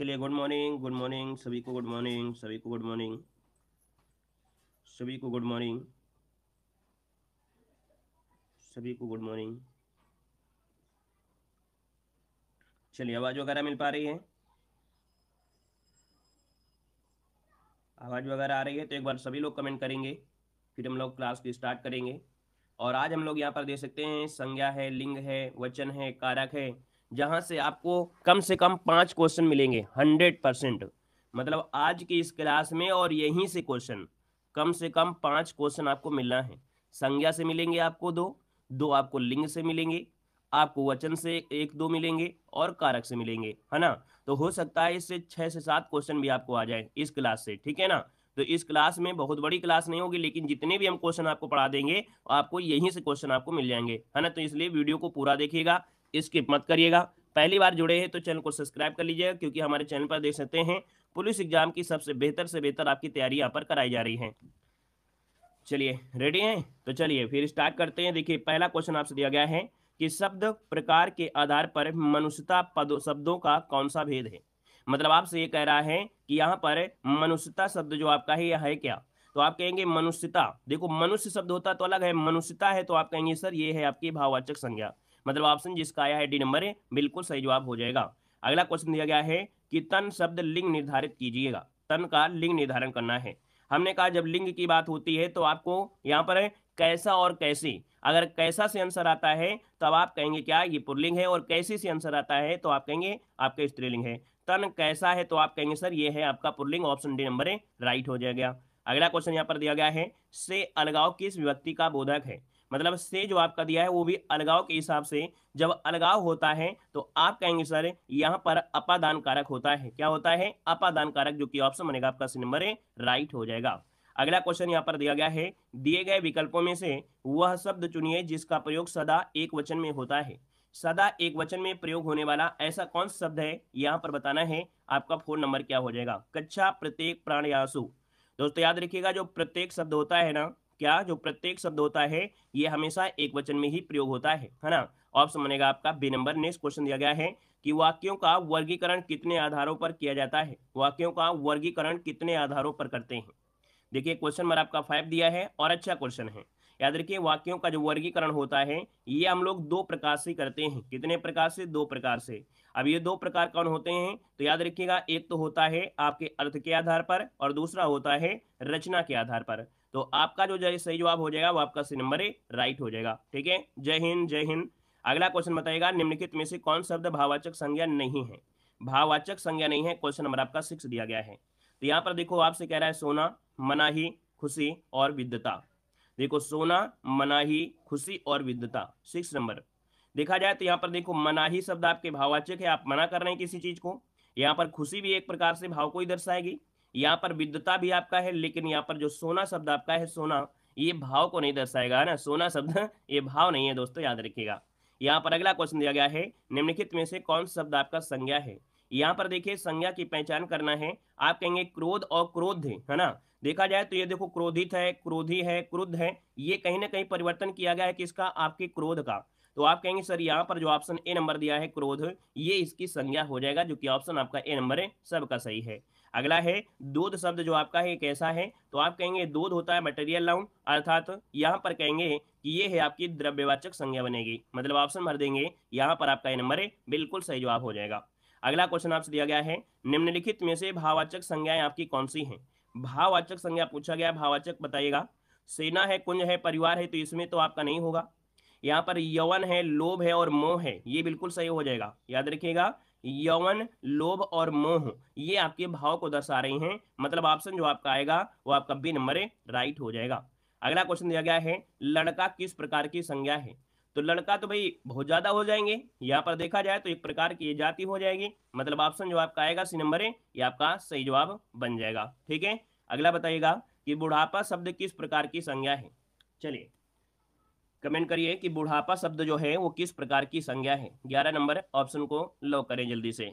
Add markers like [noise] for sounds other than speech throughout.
चलिए good morning good morning सभी को गुड मॉर्निंग सभी को गुड मॉर्निंग सभी को गुड मॉर्निंग सभी को गुड मॉर्निंग चलिए आवाज़ वगैरह मिल पा रही है आवाज़ वगैरह आ रही है तो एक बार सभी लोग कमेंट करेंगे फिर हम लोग क्लास की स्टार्ट करेंगे और आज हम लोग यहाँ पर देख सकते हैं संज्ञा है लिंग है वचन है कारक है जहां से आपको कम से कम पांच क्वेश्चन मिलेंगे हंड्रेड परसेंट मतलब आज की इस क्लास में और यहीं से क्वेश्चन कम से कम पांच क्वेश्चन आपको मिलना है संज्ञा से मिलेंगे आपको दो दो आपको लिंग से मिलेंगे आपको वचन से एक दो मिलेंगे और कारक से मिलेंगे है ना तो हो सकता है इससे छः से सात क्वेश्चन भी आपको आ जाए इस क्लास से ठीक है ना तो इस क्लास में बहुत बड़ी क्लास नहीं होगी लेकिन जितने भी हम क्वेश्चन आपको पढ़ा देंगे आपको यहीं से क्वेश्चन आपको मिल जाएंगे है ना तो इसलिए वीडियो को पूरा देखिएगा स्किप मत करिएगा पहली बार जुड़े हैं तो चैनल को सब्सक्राइब कर लीजिएगा क्योंकि हमारे चैनल पर देख सकते हैं पुलिस एग्जाम की सबसे बेहतर से बेहतर आपकी तैयारी यहाँ पर कराई जा रही है चलिए रेडी हैं तो चलिए फिर स्टार्ट करते हैं देखिए पहला क्वेश्चन आपसे दिया गया है कि शब्द प्रकार के आधार पर मनुष्यता पद शब्दों का कौन सा भेद है मतलब आपसे ये कह रहा है कि यहाँ पर मनुष्यता शब्द जो आपका है यह है क्या तो आप कहेंगे मनुष्यता देखो मनुष्य शब्द होता तो अलग है मनुष्यता है तो आप कहेंगे सर ये है आपकी भाववाचक संज्ञा मतलब ऑप्शन जिसका आया है डी नंबर है बिल्कुल सही जवाब हो जाएगा अगला क्वेश्चन दिया गया है कि तन शब्द लिंग निर्धारित कीजिएगा तन का लिंग निर्धारण करना है हमने कहा जब लिंग की बात होती है तो आपको यहाँ पर कैसा और कैसी अगर कैसा से आंसर आता है तो आप कहेंगे क्या ये पुरलिंग है और कैसी से आंसर आता है तो आप कहेंगे आपका स्त्रीलिंग है तन कैसा है तो आप कहेंगे सर ये है आपका पुरलिंग ऑप्शन डी नंबर है राइट हो जाएगा अगला क्वेश्चन यहाँ पर दिया गया है से अलगाव किस विभक्ति का बोधक है मतलब से जो आपका दिया है वो भी अलगाव के हिसाब से जब अलगाव होता है तो आप कहेंगे सर यहाँ पर अपादान कारक होता है क्या होता है अपादान कारक जो कि ऑप्शन बनेगा आपका सी नंबर है राइट हो जाएगा अगला क्वेश्चन यहाँ पर दिया गया है दिए गए विकल्पों में से वह शब्द चुनिए जिसका प्रयोग सदा एक वचन में होता है सदा एक वचन में प्रयोग होने वाला ऐसा कौन सा शब्द है यहाँ पर बताना है आपका फोन नंबर क्या हो जाएगा कच्छा प्रत्येक प्राण यासु दोस्तों याद रखिएगा जो प्रत्येक शब्द होता है ना क्या जो प्रत्येक शब्द होता है ये हमेशा एक वचन में ही प्रयोग होता है है ना ऑप्शन बनेगा आपका बी नंबर नेक्स्ट क्वेश्चन दिया गया है कि वाक्यों का वर्गीकरण कितने आधारों पर किया जाता है वाक्यों का वर्गीकरण कितने आधारों पर करते हैं देखिए क्वेश्चन नंबर आपका फाइव दिया है और अच्छा क्वेश्चन है याद रखिए वाक्यों का जो वर्गीकरण होता है ये हम लोग दो प्रकार से करते हैं कितने प्रकार से दो प्रकार से अब ये दो प्रकार कौन होते हैं तो याद रखिएगा एक तो होता है आपके अर्थ के आधार पर और दूसरा होता है रचना के आधार पर तो आपका जो सही जवाब हो जाएगा वो आपका सी नंबर राइट हो जाएगा ठीक है जय हिंद जय हिंद अगला क्वेश्चन बताएगा निम्नलिखित में से कौन शब्द भाववाचक संज्ञा नहीं है भाववाचक संज्ञा नहीं है क्वेश्चन नंबर आपका सिक्स दिया गया है तो यहाँ पर देखो आपसे कह रहा है सोना मनाही खुशी और विद्यता देखो सोना मनाही खुशी और विद्यता सिक्स नंबर देखा जाए तो यहाँ पर देखो मनाही शब्द आपके भाववाचक है आप मना कर रहे हैं किसी चीज को यहाँ पर खुशी भी एक प्रकार से भाव को ही दर्शाएगी यहाँ पर विद्युता भी आपका है लेकिन यहाँ पर जो सोना शब्द आपका है सोना ये भाव को नहीं दर्शाएगा है ना सोना शब्द [laughs] ये भाव नहीं है दोस्तों याद रखिएगा यहाँ पर अगला क्वेश्चन दिया गया है निम्नलिखित में से कौन शब्द आपका संज्ञा है यहाँ पर देखिए संज्ञा की पहचान करना है आप कहेंगे क्रोध और क्रोध है ना देखा जाए तो ये देखो क्रोधित है क्रोधी है क्रुद्ध है ये कहीं ना कहीं परिवर्तन किया गया है किसका आपके क्रोध का तो आप कहेंगे सर यहाँ पर जो ऑप्शन ए नंबर दिया है क्रोध ये इसकी संज्ञा हो जाएगा जो कि ऑप्शन आपका ए नंबर है सबका सही है अगला है दूध शब्द जो आपका है कैसा है तो आप कहेंगे दूध होता है मटेरियल नाउन अर्थात यहाँ पर कहेंगे कि ये है आपकी द्रव्यवाचक संज्ञा बनेगी मतलब ऑप्शन भर देंगे यहाँ पर आपका ये नंबर है बिल्कुल सही जवाब हो जाएगा अगला क्वेश्चन आपसे दिया गया है निम्नलिखित में से भाववाचक संज्ञाएं आपकी कौन सी हैं भाववाचक संज्ञा पूछा गया भाववाचक बताइएगा सेना है कुंज है परिवार है तो इसमें तो आपका नहीं होगा यहाँ पर यवन है लोभ है और मोह है ये बिल्कुल सही हो जाएगा याद रखिएगा यवन लोभ और मोह ये आपके भाव को दर्शा रही हैं मतलब ऑप्शन जो आपका आएगा वो आपका बी नंबर राइट हो जाएगा अगला क्वेश्चन दिया गया है लड़का किस प्रकार की संज्ञा है तो लड़का तो भाई बहुत ज्यादा हो जाएंगे यहाँ पर देखा जाए तो एक प्रकार की ये जाति हो जाएगी मतलब ऑप्शन जो आपका आएगा सी नंबर है ये आपका सही जवाब बन जाएगा ठीक है अगला बताइएगा कि बुढ़ापा शब्द किस प्रकार की संज्ञा है चलिए कमेंट करिए कि बुढ़ापा शब्द जो है वो किस प्रकार की संज्ञा है ग्यारह नंबर ऑप्शन को लॉक करें जल्दी से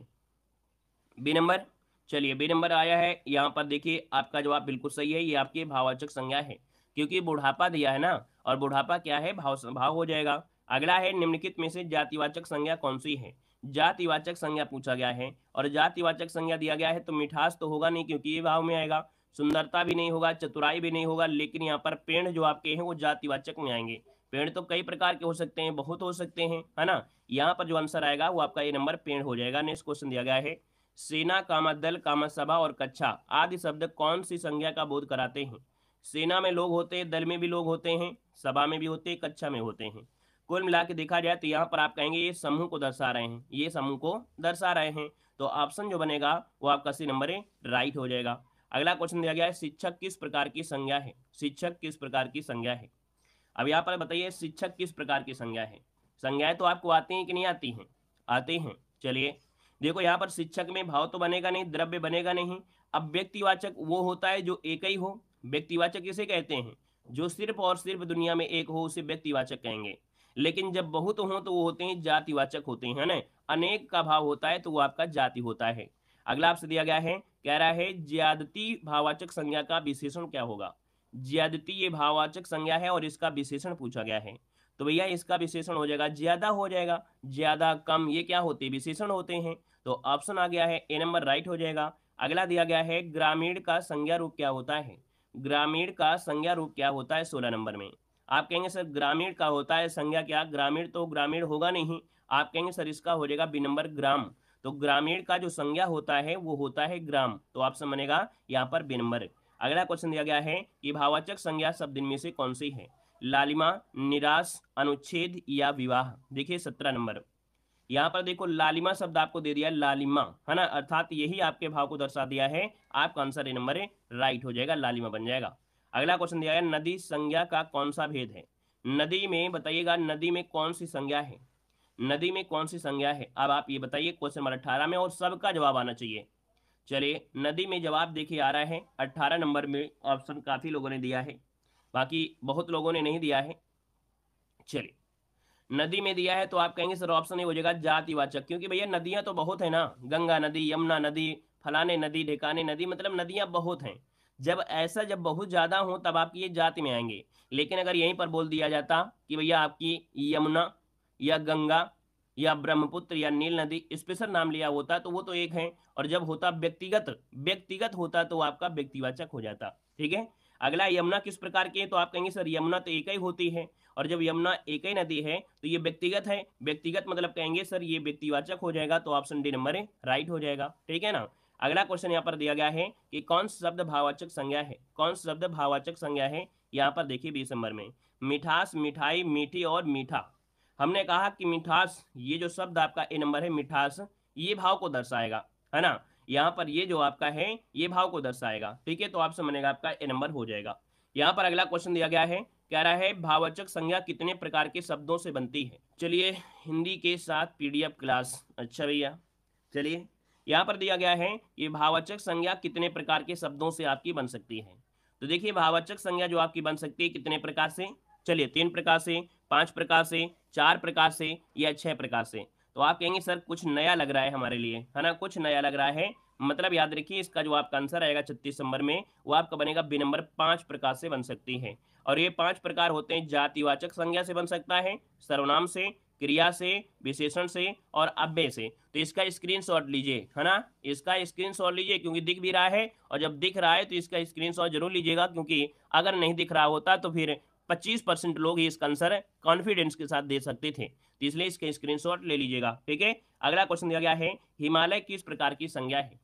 बी नंबर चलिए बी नंबर आया है यहाँ पर देखिए आपका जवाब बिल्कुल सही है ये आपकी भाववाचक संज्ञा है क्योंकि बुढ़ापा दिया है ना और बुढ़ापा क्या है भाव भाव हो जाएगा अगला है निम्नलिखित में से जातिवाचक संज्ञा कौन सी है जातिवाचक संज्ञा पूछा गया है और जातिवाचक संज्ञा दिया गया है तो मिठास तो होगा नहीं क्योंकि ये भाव में आएगा सुंदरता भी नहीं होगा चतुराई भी नहीं होगा लेकिन यहाँ पर पेड़ जो आपके हैं वो जातिवाचक में आएंगे पेड़ तो कई प्रकार के हो सकते हैं बहुत हो सकते हैं है ना यहाँ पर जो आंसर आएगा वो आपका ये नंबर पेड़ हो जाएगा नेक्स्ट क्वेश्चन दिया गया है सेना कामा दल कामा सभा और कच्छा आदि शब्द कौन सी संज्ञा का बोध कराते हैं सेना में लोग होते हैं दल में भी लोग होते हैं सभा में भी होते हैं कच्छा में होते हैं कुल मिला के देखा जाए तो यहाँ पर आप कहेंगे ये समूह को दर्शा रहे हैं ये समूह को दर्शा रहे हैं तो ऑप्शन जो बनेगा वो आपका सी नंबर राइट हो जाएगा अगला क्वेश्चन दिया गया है शिक्षक किस प्रकार की संज्ञा है शिक्षक किस प्रकार की संज्ञा है अब यहाँ पर बताइए शिक्षक किस प्रकार की संज्ञा है संज्ञाएं तो आपको आती हैं कि नहीं आती हैं आते हैं चलिए देखो यहाँ पर शिक्षक में भाव तो बनेगा नहीं द्रव्य बनेगा नहीं अब व्यक्तिवाचक वो होता है जो एक ही हो व्यक्तिवाचक किसे कहते हैं जो सिर्फ और सिर्फ दुनिया में एक हो उसे व्यक्तिवाचक कहेंगे लेकिन जब बहुत हो तो वो होते हैं जातिवाचक होते हैं ना अनेक का भाव होता है तो वो आपका जाति होता है अगला आपसे दिया गया है कह रहा है ज्यादती भाववाचक संज्ञा का विशेषण क्या होगा ज्यादती ये भाववाचक संज्ञा है और इसका विशेषण पूछा गया है तो भैया इसका विशेषण हो जाएगा ज्यादा हो जाएगा ज्यादा कम ये क्या होते विशेषण होते हैं तो ऑप्शन आ गया है ए नंबर राइट हो जाएगा अगला दिया गया है ग्रामीण का संज्ञा रूप क्या होता है ग्रामीण का संज्ञा रूप क्या होता है सोलह नंबर में आप कहेंगे सर ग्रामीण का होता है संज्ञा क्या ग्रामीण तो ग्रामीण होगा नहीं आप कहेंगे सर इसका हो जाएगा बी नंबर ग्राम तो ग्रामीण का जो संज्ञा होता है वो होता है ग्राम तो ऑप्शन बनेगा यहाँ पर बी नंबर अगला क्वेश्चन दिया गया है कि भावाचक संज्ञा शब्द इनमें से कौन सी है लालिमा निराश अनुच्छेद या विवाह देखिए सत्रह नंबर यहाँ पर देखो लालिमा शब्द आपको दे दिया लालिमा है ना अर्थात यही आपके भाव को दर्शा दिया है आपका आंसर ए नंबर राइट हो जाएगा लालिमा बन जाएगा अगला क्वेश्चन दिया गया नदी संज्ञा का कौन सा भेद है नदी में बताइएगा नदी में कौन सी संज्ञा है नदी में कौन सी संज्ञा है अब आप ये बताइए क्वेश्चन नंबर अठारह में और सबका जवाब आना चाहिए चलिए नदी में जवाब देखिए आ रहा है अट्ठारह नंबर में ऑप्शन काफ़ी लोगों ने दिया है बाकी बहुत लोगों ने नहीं दिया है चलिए नदी में दिया है तो आप कहेंगे सर ऑप्शन नहीं हो जाएगा जातिवाचक क्योंकि भैया नदियां तो बहुत है ना गंगा नदी यमुना नदी फलाने नदी ढेकाने नदी मतलब नदियां बहुत हैं जब ऐसा जब बहुत ज़्यादा हो तब आपकी ये जाति में आएंगे लेकिन अगर यहीं पर बोल दिया जाता कि भैया आपकी यमुना या गंगा या ब्रह्मपुत्र या नील नदी स्पेशल नाम लिया होता तो वो तो एक है और जब होता व्यक्तिगत व्यक्तिगत होता तो आपका व्यक्तिवाचक हो जाता ठीक है अगला यमुना किस प्रकार की है तो आप कहेंगे सर यमुना तो एक ही होती है और जब यमुना एक ही नदी है तो ये व्यक्तिगत है व्यक्तिगत मतलब कहेंगे सर ये व्यक्तिवाचक हो जाएगा तो ऑप्शन डी नंबर है राइट हो जाएगा ठीक है ना अगला क्वेश्चन यहाँ पर दिया गया है कि कौन शब्द भाववाचक संज्ञा है कौन शब्द भाववाचक संज्ञा है यहाँ पर देखिए बीस नंबर में मिठास मिठाई मीठी और मीठा हमने कहा कि मिठास ये जो शब्द आपका ए नंबर है मिठास ये भाव को दर्शाएगा है ना यहाँ पर ये जो आपका है ये भाव को दर्शाएगा ठीक है तो आपसे बनेगा आपका ए नंबर हो जाएगा यहाँ पर अगला क्वेश्चन दिया गया है कह रहा है भावचक संज्ञा कितने प्रकार के शब्दों से बनती है चलिए हिंदी के साथ पीडीएफ क्लास अच्छा भैया चलिए यहाँ पर दिया गया है कि भावचक संज्ञा कितने प्रकार के शब्दों से आपकी बन सकती है तो देखिए भावचक संज्ञा जो आपकी बन सकती है कितने प्रकार से चलिए तीन प्रकार से पांच प्रकार से चार प्रकार से या छह प्रकार से तो आप कहेंगे सर कुछ नया लग रहा है हमारे लिए है ना कुछ नया लग रहा है मतलब याद रखिए इसका जो आपका आंसर आएगा छत्तीस नंबर में वो आपका बनेगा बी नंबर पांच प्रकार से बन सकती है और ये पांच प्रकार होते हैं जातिवाचक संज्ञा से बन सकता है सर्वनाम से क्रिया से विशेषण से और अभ्य से तो इसका स्क्रीनशॉट लीजिए है ना इसका स्क्रीनशॉट लीजिए क्योंकि दिख भी रहा है और जब दिख रहा है तो इसका स्क्रीनशॉट जरूर लीजिएगा क्योंकि अगर नहीं दिख रहा होता तो फिर 25 परसेंट लोग इसका आंसर कॉन्फिडेंस के साथ दे सकते थे तो इसलिए इसके स्क्रीनशॉट ले लीजिएगा ठीक है अगला क्वेश्चन दिया गया है हिमालय किस प्रकार की संज्ञा है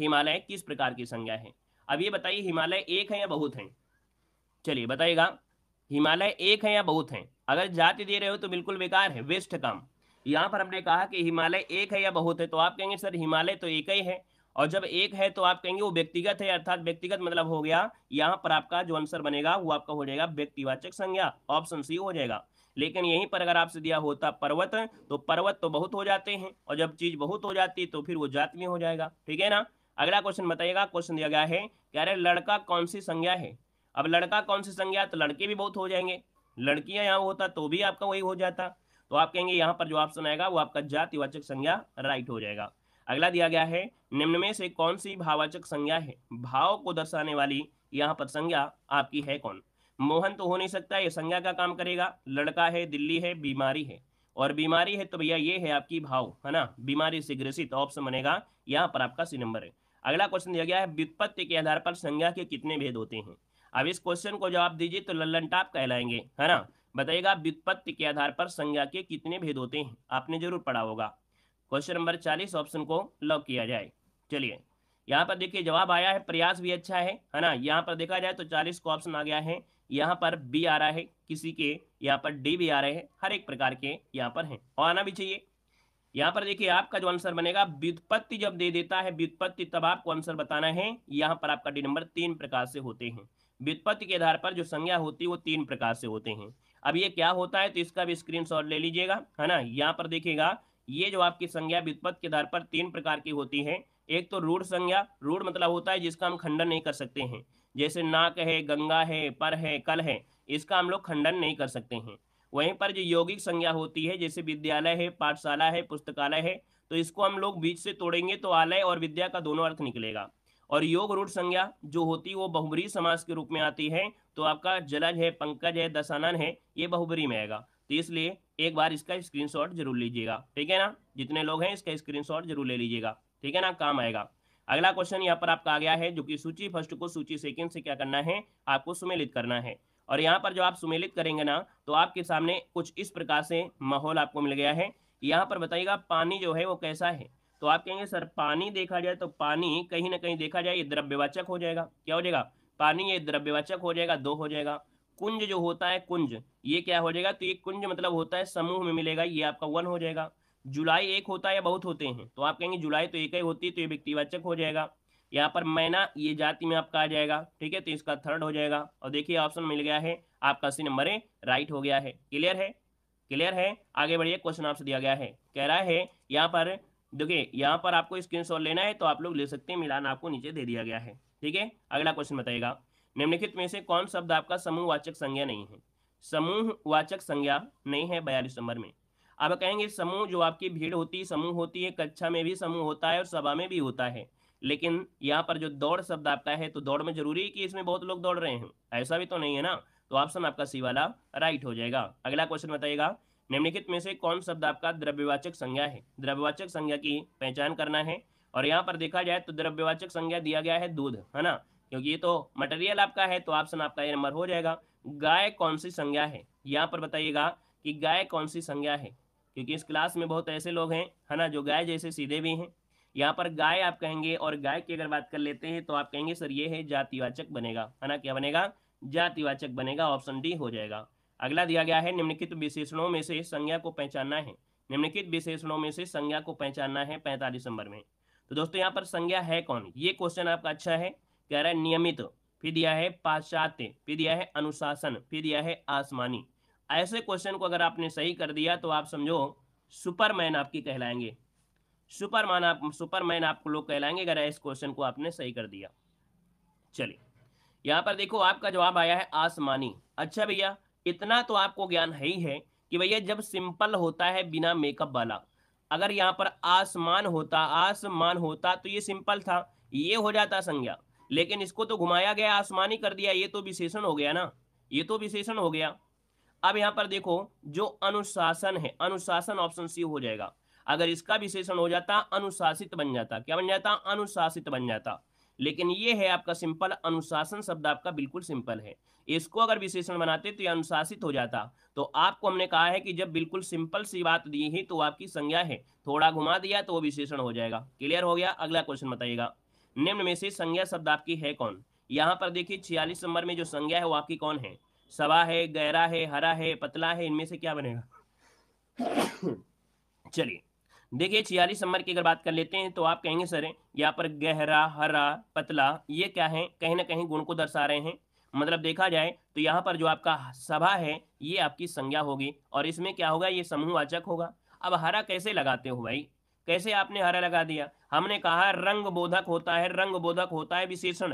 हिमालय किस प्रकार की संज्ञा है अब ये बताइए हिमालय एक है या बहुत है चलिए बताइएगा हिमालय एक है या बहुत है अगर जाति दे रहे हो तो बिल्कुल बेकार है वेस्ट काम यहाँ पर हमने कहा कि हिमालय एक है या बहुत है तो आप कहेंगे सर हिमालय तो एक ही है और जब एक है तो आप कहेंगे वो व्यक्तिगत है अर्थात व्यक्तिगत मतलब हो गया यहाँ पर आपका जो आंसर बनेगा वो आपका हो जाएगा व्यक्तिवाचक संज्ञा ऑप्शन सी हो जाएगा लेकिन यहीं पर अगर आपसे दिया होता पर्वत तो पर्वत तो बहुत हो जाते हैं और जब चीज बहुत हो जाती तो फिर वो जात में हो जाएगा ठीक है ना अगला क्वेश्चन बताइएगा क्वेश्चन दिया गया है कह रहे लड़का कौन सी संज्ञा है अब लड़का कौन सी संज्ञा तो लड़के भी बहुत हो जाएंगे लड़कियां यहाँ होता तो भी आपका वही हो जाता तो आप कहेंगे यहाँ पर जो ऑप्शन आएगा वो आपका जातिवाचक संज्ञा राइट हो जाएगा अगला दिया गया है निम्न में से कौन सी भावाचक संज्ञा है भाव को दर्शाने वाली यहाँ पर संज्ञा आपकी है कौन मोहन तो हो नहीं सकता ये संज्ञा का काम करेगा लड़का है दिल्ली है बीमारी है और बीमारी है तो भैया ये है आपकी भाव है ना बीमारी से ग्रसित ऑप्शन बनेगा यहाँ पर आपका सी नंबर है अगला क्वेश्चन दिया गया है व्युत्पत्ति के आधार पर संज्ञा के कितने भेद होते हैं अब इस क्वेश्चन को जवाब दीजिए तो लल्लन टाप कहलाएंगे है ना बताइएगा व्युत्पत्ति के आधार पर संज्ञा के कितने भेद होते हैं आपने जरूर पढ़ा होगा क्वेश्चन नंबर चालीस ऑप्शन को लॉक किया जाए चलिए यहाँ पर देखिए जवाब आया है प्रयास भी अच्छा है है ना यहाँ पर देखा जाए तो चालीस को ऑप्शन आ गया है यहाँ पर बी आ रहा है किसी के यहाँ पर डी भी आ रहे हैं हर एक प्रकार के यहाँ पर है और आना भी चाहिए यहाँ पर देखिए आपका जो आंसर बनेगा व्युत्पत्ति जब दे देता है व्युत्पत्ति तब आपको आंसर बताना है यहाँ पर आपका डी नंबर तीन प्रकार से होते हैं व्युत्पत्ति के आधार पर जो संज्ञा होती है वो तीन प्रकार से होते हैं अब ये क्या होता है तो इसका भी स्क्रीनशॉट ले लीजिएगा है ना यहाँ पर देखिएगा ये जो आपकी संज्ञा व्युत्पत्त के आधार पर तीन प्रकार की होती है एक तो रूढ़ संज्ञा रूढ़ मतलब होता है जिसका हम खंडन नहीं कर सकते हैं जैसे नाक है गंगा है पर है कल है इसका हम लोग खंडन नहीं कर सकते हैं वहीं पर जो यौगिक संज्ञा होती है जैसे विद्यालय है पाठशाला है पुस्तकालय है तो इसको हम लोग बीच से तोड़ेंगे तो आलय और विद्या का दोनों अर्थ निकलेगा और योग रूढ़ संज्ञा जो होती है वो बहुबरी समाज के रूप में आती है तो आपका जलज है पंकज है दशानन है ये बहुबरी में आएगा तो इसलिए एक बार इसका स्क्रीनशॉट जरूर लीजिएगा ठीक है ना जितने लोग हैं इसका स्क्रीनशॉट जरूर ले लीजिएगा ठीक है ना काम आएगा अगला क्वेश्चन यहाँ पर आपका आ गया है जो कि सूची फर्स्ट को सूची सेकंड से क्या करना है आपको सुमेलित करना है और यहाँ पर जो आप सुमेलित करेंगे ना तो आपके सामने कुछ इस प्रकार से माहौल आपको मिल गया है यहाँ पर बताइएगा पानी जो है वो कैसा है तो आप कहेंगे सर पानी देखा जाए तो पानी कहीं ना कहीं देखा जाए ये द्रव्यवाचक हो जाएगा क्या हो जाएगा पानी ये द्रव्यवाचक हो जाएगा दो हो जाएगा कुंज जो होता है कुंज ये क्या हो जाएगा तो ये कुंज मतलब होता है समूह में मिलेगा ये आपका वन हो जाएगा जुलाई एक होता है या बहुत होते हैं तो आप कहेंगे जुलाई तो एक ही होती है तो ये व्यक्तिवाचक हो जाएगा यहाँ पर मैना ये जाति में आपका आ जाएगा ठीक है तो इसका थर्ड हो जाएगा और देखिए ऑप्शन मिल गया है आपका सी नंबर ए राइट हो गया है क्लियर है क्लियर है आगे बढ़िए क्वेश्चन आपसे दिया गया है कह रहा है यहाँ पर देखिए यहाँ पर आपको स्क्रीन लेना है तो आप लोग ले सकते हैं मिलान आपको नीचे दे दिया गया है ठीक है अगला क्वेश्चन बताइएगा निम्नलिखित में से कौन शब्द आपका समूह वाचक संज्ञा नहीं है समूह वाचक संज्ञा नहीं है बयालीस नंबर में अब कहेंगे समूह जो आपकी भीड़ होती है समूह होती है कक्षा में भी समूह होता है और सभा में भी होता है लेकिन यहाँ पर जो दौड़ शब्द आपका है तो दौड़ में जरूरी है कि इसमें बहुत लोग दौड़ रहे हैं ऐसा भी तो नहीं है ना तो ऑप्शन आपका सी वाला राइट हो जाएगा अगला क्वेश्चन बताइएगा निम्नलिखित में से कौन शब्द आपका द्रव्यवाचक संज्ञा है द्रव्यवाचक संज्ञा की पहचान करना है और यहाँ पर देखा जाए तो द्रव्यवाचक संज्ञा दिया गया है दूध है ना क्योंकि ये तो मटेरियल आपका है तो ऑप्शन आपका ये नंबर हो जाएगा गाय कौन सी संज्ञा है यहाँ पर बताइएगा कि गाय कौन सी संज्ञा है क्योंकि इस क्लास में बहुत ऐसे लोग हैं है ना जो गाय जैसे सीधे भी हैं यहाँ पर गाय आप कहेंगे और गाय की अगर बात कर लेते हैं तो आप कहेंगे सर ये है जातिवाचक बनेगा है ना क्या बनेगा जातिवाचक बनेगा ऑप्शन डी हो जाएगा अगला दिया गया है निम्नलिखित विशेषणों में से संज्ञा को पहचानना है निम्नलिखित विशेषणों में से संज्ञा को पहचानना है पैंतालीस नंबर में तो दोस्तों यहाँ पर संज्ञा है कौन ये क्वेश्चन आपका अच्छा है कह रहा है नियमित फिर दिया है पाश्चात्य फिर दिया है अनुशासन फिर दिया है आसमानी ऐसे क्वेश्चन को अगर आपने सही कर दिया तो आप समझो सुपरमैन आपकी कहलाएंगे सुपरमैन आप सुपरमैन आपको लोग कहलाएंगे अगर इस क्वेश्चन को आपने सही कर दिया चलिए यहाँ पर देखो आपका जवाब आया है आसमानी अच्छा भैया इतना तो आपको ज्ञान है ही है कि भैया जब सिंपल होता है बिना मेकअप वाला अगर यहाँ पर आसमान होता आसमान होता तो ये सिंपल था ये हो जाता संज्ञा लेकिन इसको तो घुमाया गया आसमानी कर दिया ये तो विशेषण हो गया ना ये तो विशेषण हो गया अब यहां पर देखो जो अनुशासन है अनुशासन ऑप्शन सी हो जाएगा अगर इसका विशेषण हो जाता अनुशासित बन जाता क्या बन जाता अनुशासित बन जाता लेकिन ये है आपका सिंपल अनुशासन शब्द आपका बिल्कुल सिंपल है इसको अगर विशेषण बनाते तो ये अनुशासित हो जाता तो आपको हमने कहा है कि जब बिल्कुल सिंपल सी बात दी है तो आपकी संज्ञा है थोड़ा घुमा दिया तो वो विशेषण हो जाएगा क्लियर हो गया अगला क्वेश्चन बताइएगा निम्न में से संज्ञा शब्द आपकी है कौन यहाँ पर देखिए छियालीस नंबर में जो संज्ञा है वो आपकी कौन है सवा है गहरा है हरा है पतला है इनमें से क्या बनेगा [coughs] चलिए देखिए छियालीस नंबर की अगर बात कर लेते हैं तो आप कहेंगे सर यहाँ पर गहरा हरा पतला ये क्या है कहीं ना कहीं गुण को दर्शा रहे हैं मतलब देखा जाए तो यहाँ पर जो आपका सभा है ये आपकी संज्ञा होगी और इसमें क्या होगा ये समूहवाचक होगा अब हरा कैसे लगाते हो भाई कैसे आपने हरा लगा दिया हमने कहा रंग बोधक होता है रंग बोधक होता है विशेषण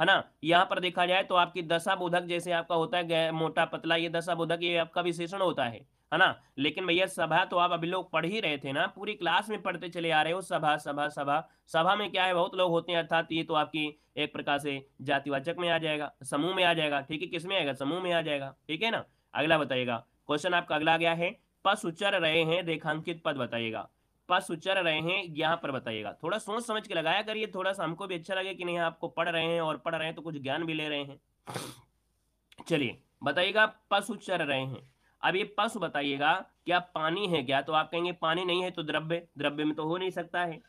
है ना यहाँ पर देखा जाए तो आपकी दशा बोधक जैसे आपका होता है मोटा पतला ये दशा बोधक ये आपका विशेषण होता है है ना लेकिन भैया सभा तो आप अभी लोग पढ़ ही रहे थे ना पूरी क्लास में पढ़ते चले आ रहे हो सभा सभा सभा सभा में क्या है बहुत लोग होते हैं अर्थात ये तो आपकी एक प्रकार से जातिवाचक में आ जाएगा समूह में आ जाएगा ठीक है किस में आएगा समूह में आ जाएगा ठीक है ना अगला बताइएगा क्वेश्चन आपका अगला गया है पशु चर रहे हैं रेखांकित पद बताइएगा पास उच्चर रहे हैं यहाँ पर बताइएगा थोड़ा सोच समझ के लगाया करिए थोड़ा सा हमको भी अच्छा लगे कि नहीं आपको पढ़ रहे हैं और पढ़ रहे हैं तो कुछ ज्ञान भी ले रहे हैं चलिए बताइएगा पशु चर रहे हैं अब ये पशु बताइएगा क्या पानी है क्या तो आप कहेंगे पानी नहीं है तो द्रव्य द्रव्य में तो हो नहीं सकता है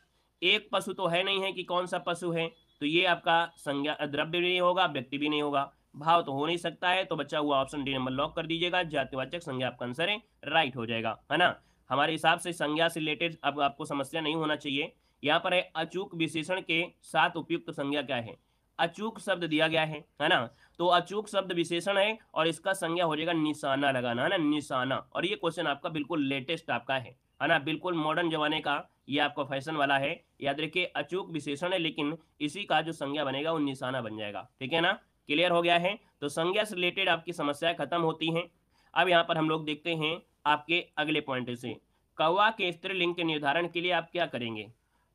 एक पशु तो है नहीं है कि कौन सा पशु है तो ये आपका संज्ञा द्रव्य भी नहीं होगा व्यक्ति भी नहीं होगा भाव तो हो नहीं सकता है तो बच्चा हुआ ऑप्शन डी नंबर लॉक कर दीजिएगा जातिवाचक संज्ञा आपका आंसर है राइट हो जाएगा है ना हमारे हिसाब से संज्ञा से रिलेटेड अब आपको समस्या नहीं होना चाहिए यहाँ पर है अचूक विशेषण के साथ उपयुक्त संज्ञा क्या है अचूक शब्द दिया गया है है ना तो अचूक शब्द विशेषण है और इसका संज्ञा हो जाएगा निशाना लगाना है ना निशाना और ये क्वेश्चन आपका बिल्कुल लेटेस्ट आपका है है ना बिल्कुल मॉडर्न जमाने का ये आपका फैशन वाला है याद रखिए अचूक विशेषण है लेकिन इसी का जो संज्ञा बनेगा वो निशाना बन जाएगा ठीक है ना क्लियर हो गया है तो संज्ञा से रिलेटेड आपकी समस्याएं खत्म होती है अब यहाँ पर हम लोग देखते हैं आपके अगले पॉइंट से कौवा के स्त्रीलिंग के निर्धारण के लिए आप क्या करेंगे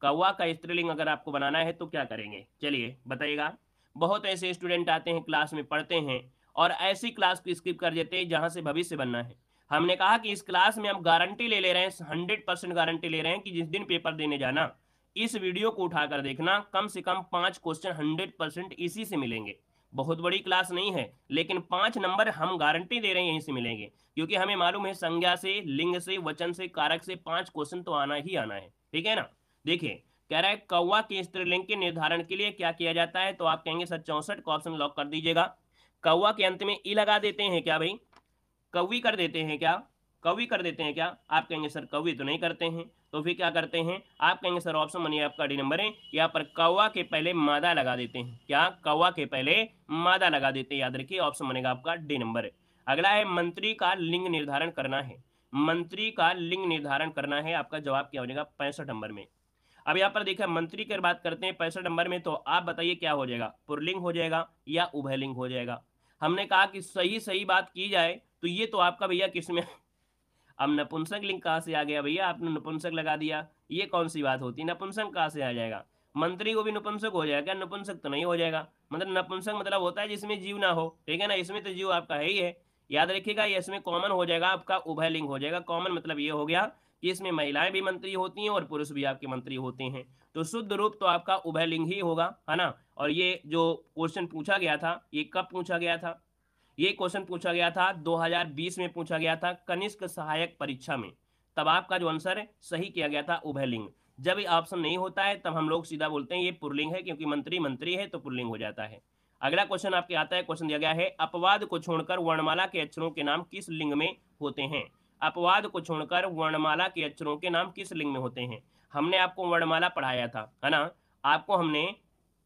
कौवा का स्त्रीलिंग अगर आपको बनाना है तो क्या करेंगे चलिए बताइएगा बहुत ऐसे स्टूडेंट आते हैं क्लास में पढ़ते हैं और ऐसी क्लास को स्किप कर देते हैं जहां से भविष्य बनना है हमने कहा कि इस क्लास में हम गारंटी ले ले रहे हैं हंड्रेड परसेंट गारंटी ले रहे हैं कि जिस दिन पेपर देने जाना इस वीडियो को उठाकर देखना कम से कम पांच क्वेश्चन हंड्रेड परसेंट इसी से मिलेंगे बहुत बड़ी क्लास नहीं है लेकिन पांच नंबर हम गारंटी दे रहे हैं यहीं से मिलेंगे क्योंकि हमें मालूम है संज्ञा से लिंग से वचन से कारक से पांच क्वेश्चन तो आना ही आना है ठीक है ना देखिए कह रहा है कौवा के स्त्रीलिंग के निर्धारण के लिए क्या किया जाता है तो आप कहेंगे सर चौसठ का ऑप्शन लॉक कर दीजिएगा कौवा के अंत में ई लगा देते हैं क्या भाई कौवी कर देते हैं क्या कवि कर देते हैं क्या आप कहेंगे सर कवि तो नहीं करते हैं तो फिर क्या करते हैं आप कहेंगे सर ऑप्शन मनी आपका डी नंबर है यहाँ पर कौवा के पहले मादा लगा देते हैं क्या कौवा के पहले मादा लगा देते हैं याद रखिए ऑप्शन बनेगा आपका डी नंबर अगला है मंत्री का लिंग निर्धारण करना है मंत्री का लिंग निर्धारण करना है आपका जवाब क्या बनेगा पैंसठ नंबर में अब यहाँ पर देखिए मंत्री की बात करते हैं पैंसठ नंबर में तो आप बताइए क्या हो जाएगा पुरलिंग हो जाएगा या उभयलिंग हो जाएगा हमने कहा कि सही सही बात की जाए तो ये तो आपका भैया किसमें अब नपुंसक लिंग कहाँ से आ गया भैया आपने नपुंसक लगा दिया ये कौन सी बात होती है नपुंसक कहाँ से आ जाएगा मंत्री को भी नपुंसक हो जाएगा क्या नपुंसक तो नहीं हो जाएगा मतलब नपुंसक मतलब होता है जिसमें जीव ना हो ठीक है ना इसमें तो जीव आपका है ही है याद रखिएगा ये इसमें कॉमन हो जाएगा आपका उभय लिंग हो जाएगा कॉमन मतलब ये हो गया कि इसमें महिलाएं भी मंत्री होती हैं और पुरुष भी आपके मंत्री होते हैं तो शुद्ध रूप तो आपका उभय लिंग ही होगा है ना और ये जो क्वेश्चन पूछा गया था ये कब पूछा गया था ये क्वेश्चन पूछा गया था 2020 में पूछा गया था कनिष्क सहायक परीक्षा में तब आपका जो आंसर है सही किया गया था उभयलिंग जब ऑप्शन नहीं होता है तब हम लोग सीधा बोलते हैं ये पुरलिंग है क्योंकि मंत्री मंत्री है तो पुरलिंग हो जाता है अगला क्वेश्चन आपके आता है क्वेश्चन दिया गया है अपवाद को छोड़कर वर्णमाला के अक्षरों के नाम किस लिंग में होते हैं अपवाद को छोड़कर वर्णमाला के अक्षरों के नाम किस लिंग में होते हैं हमने आपको वर्णमाला पढ़ाया था है ना आपको हमने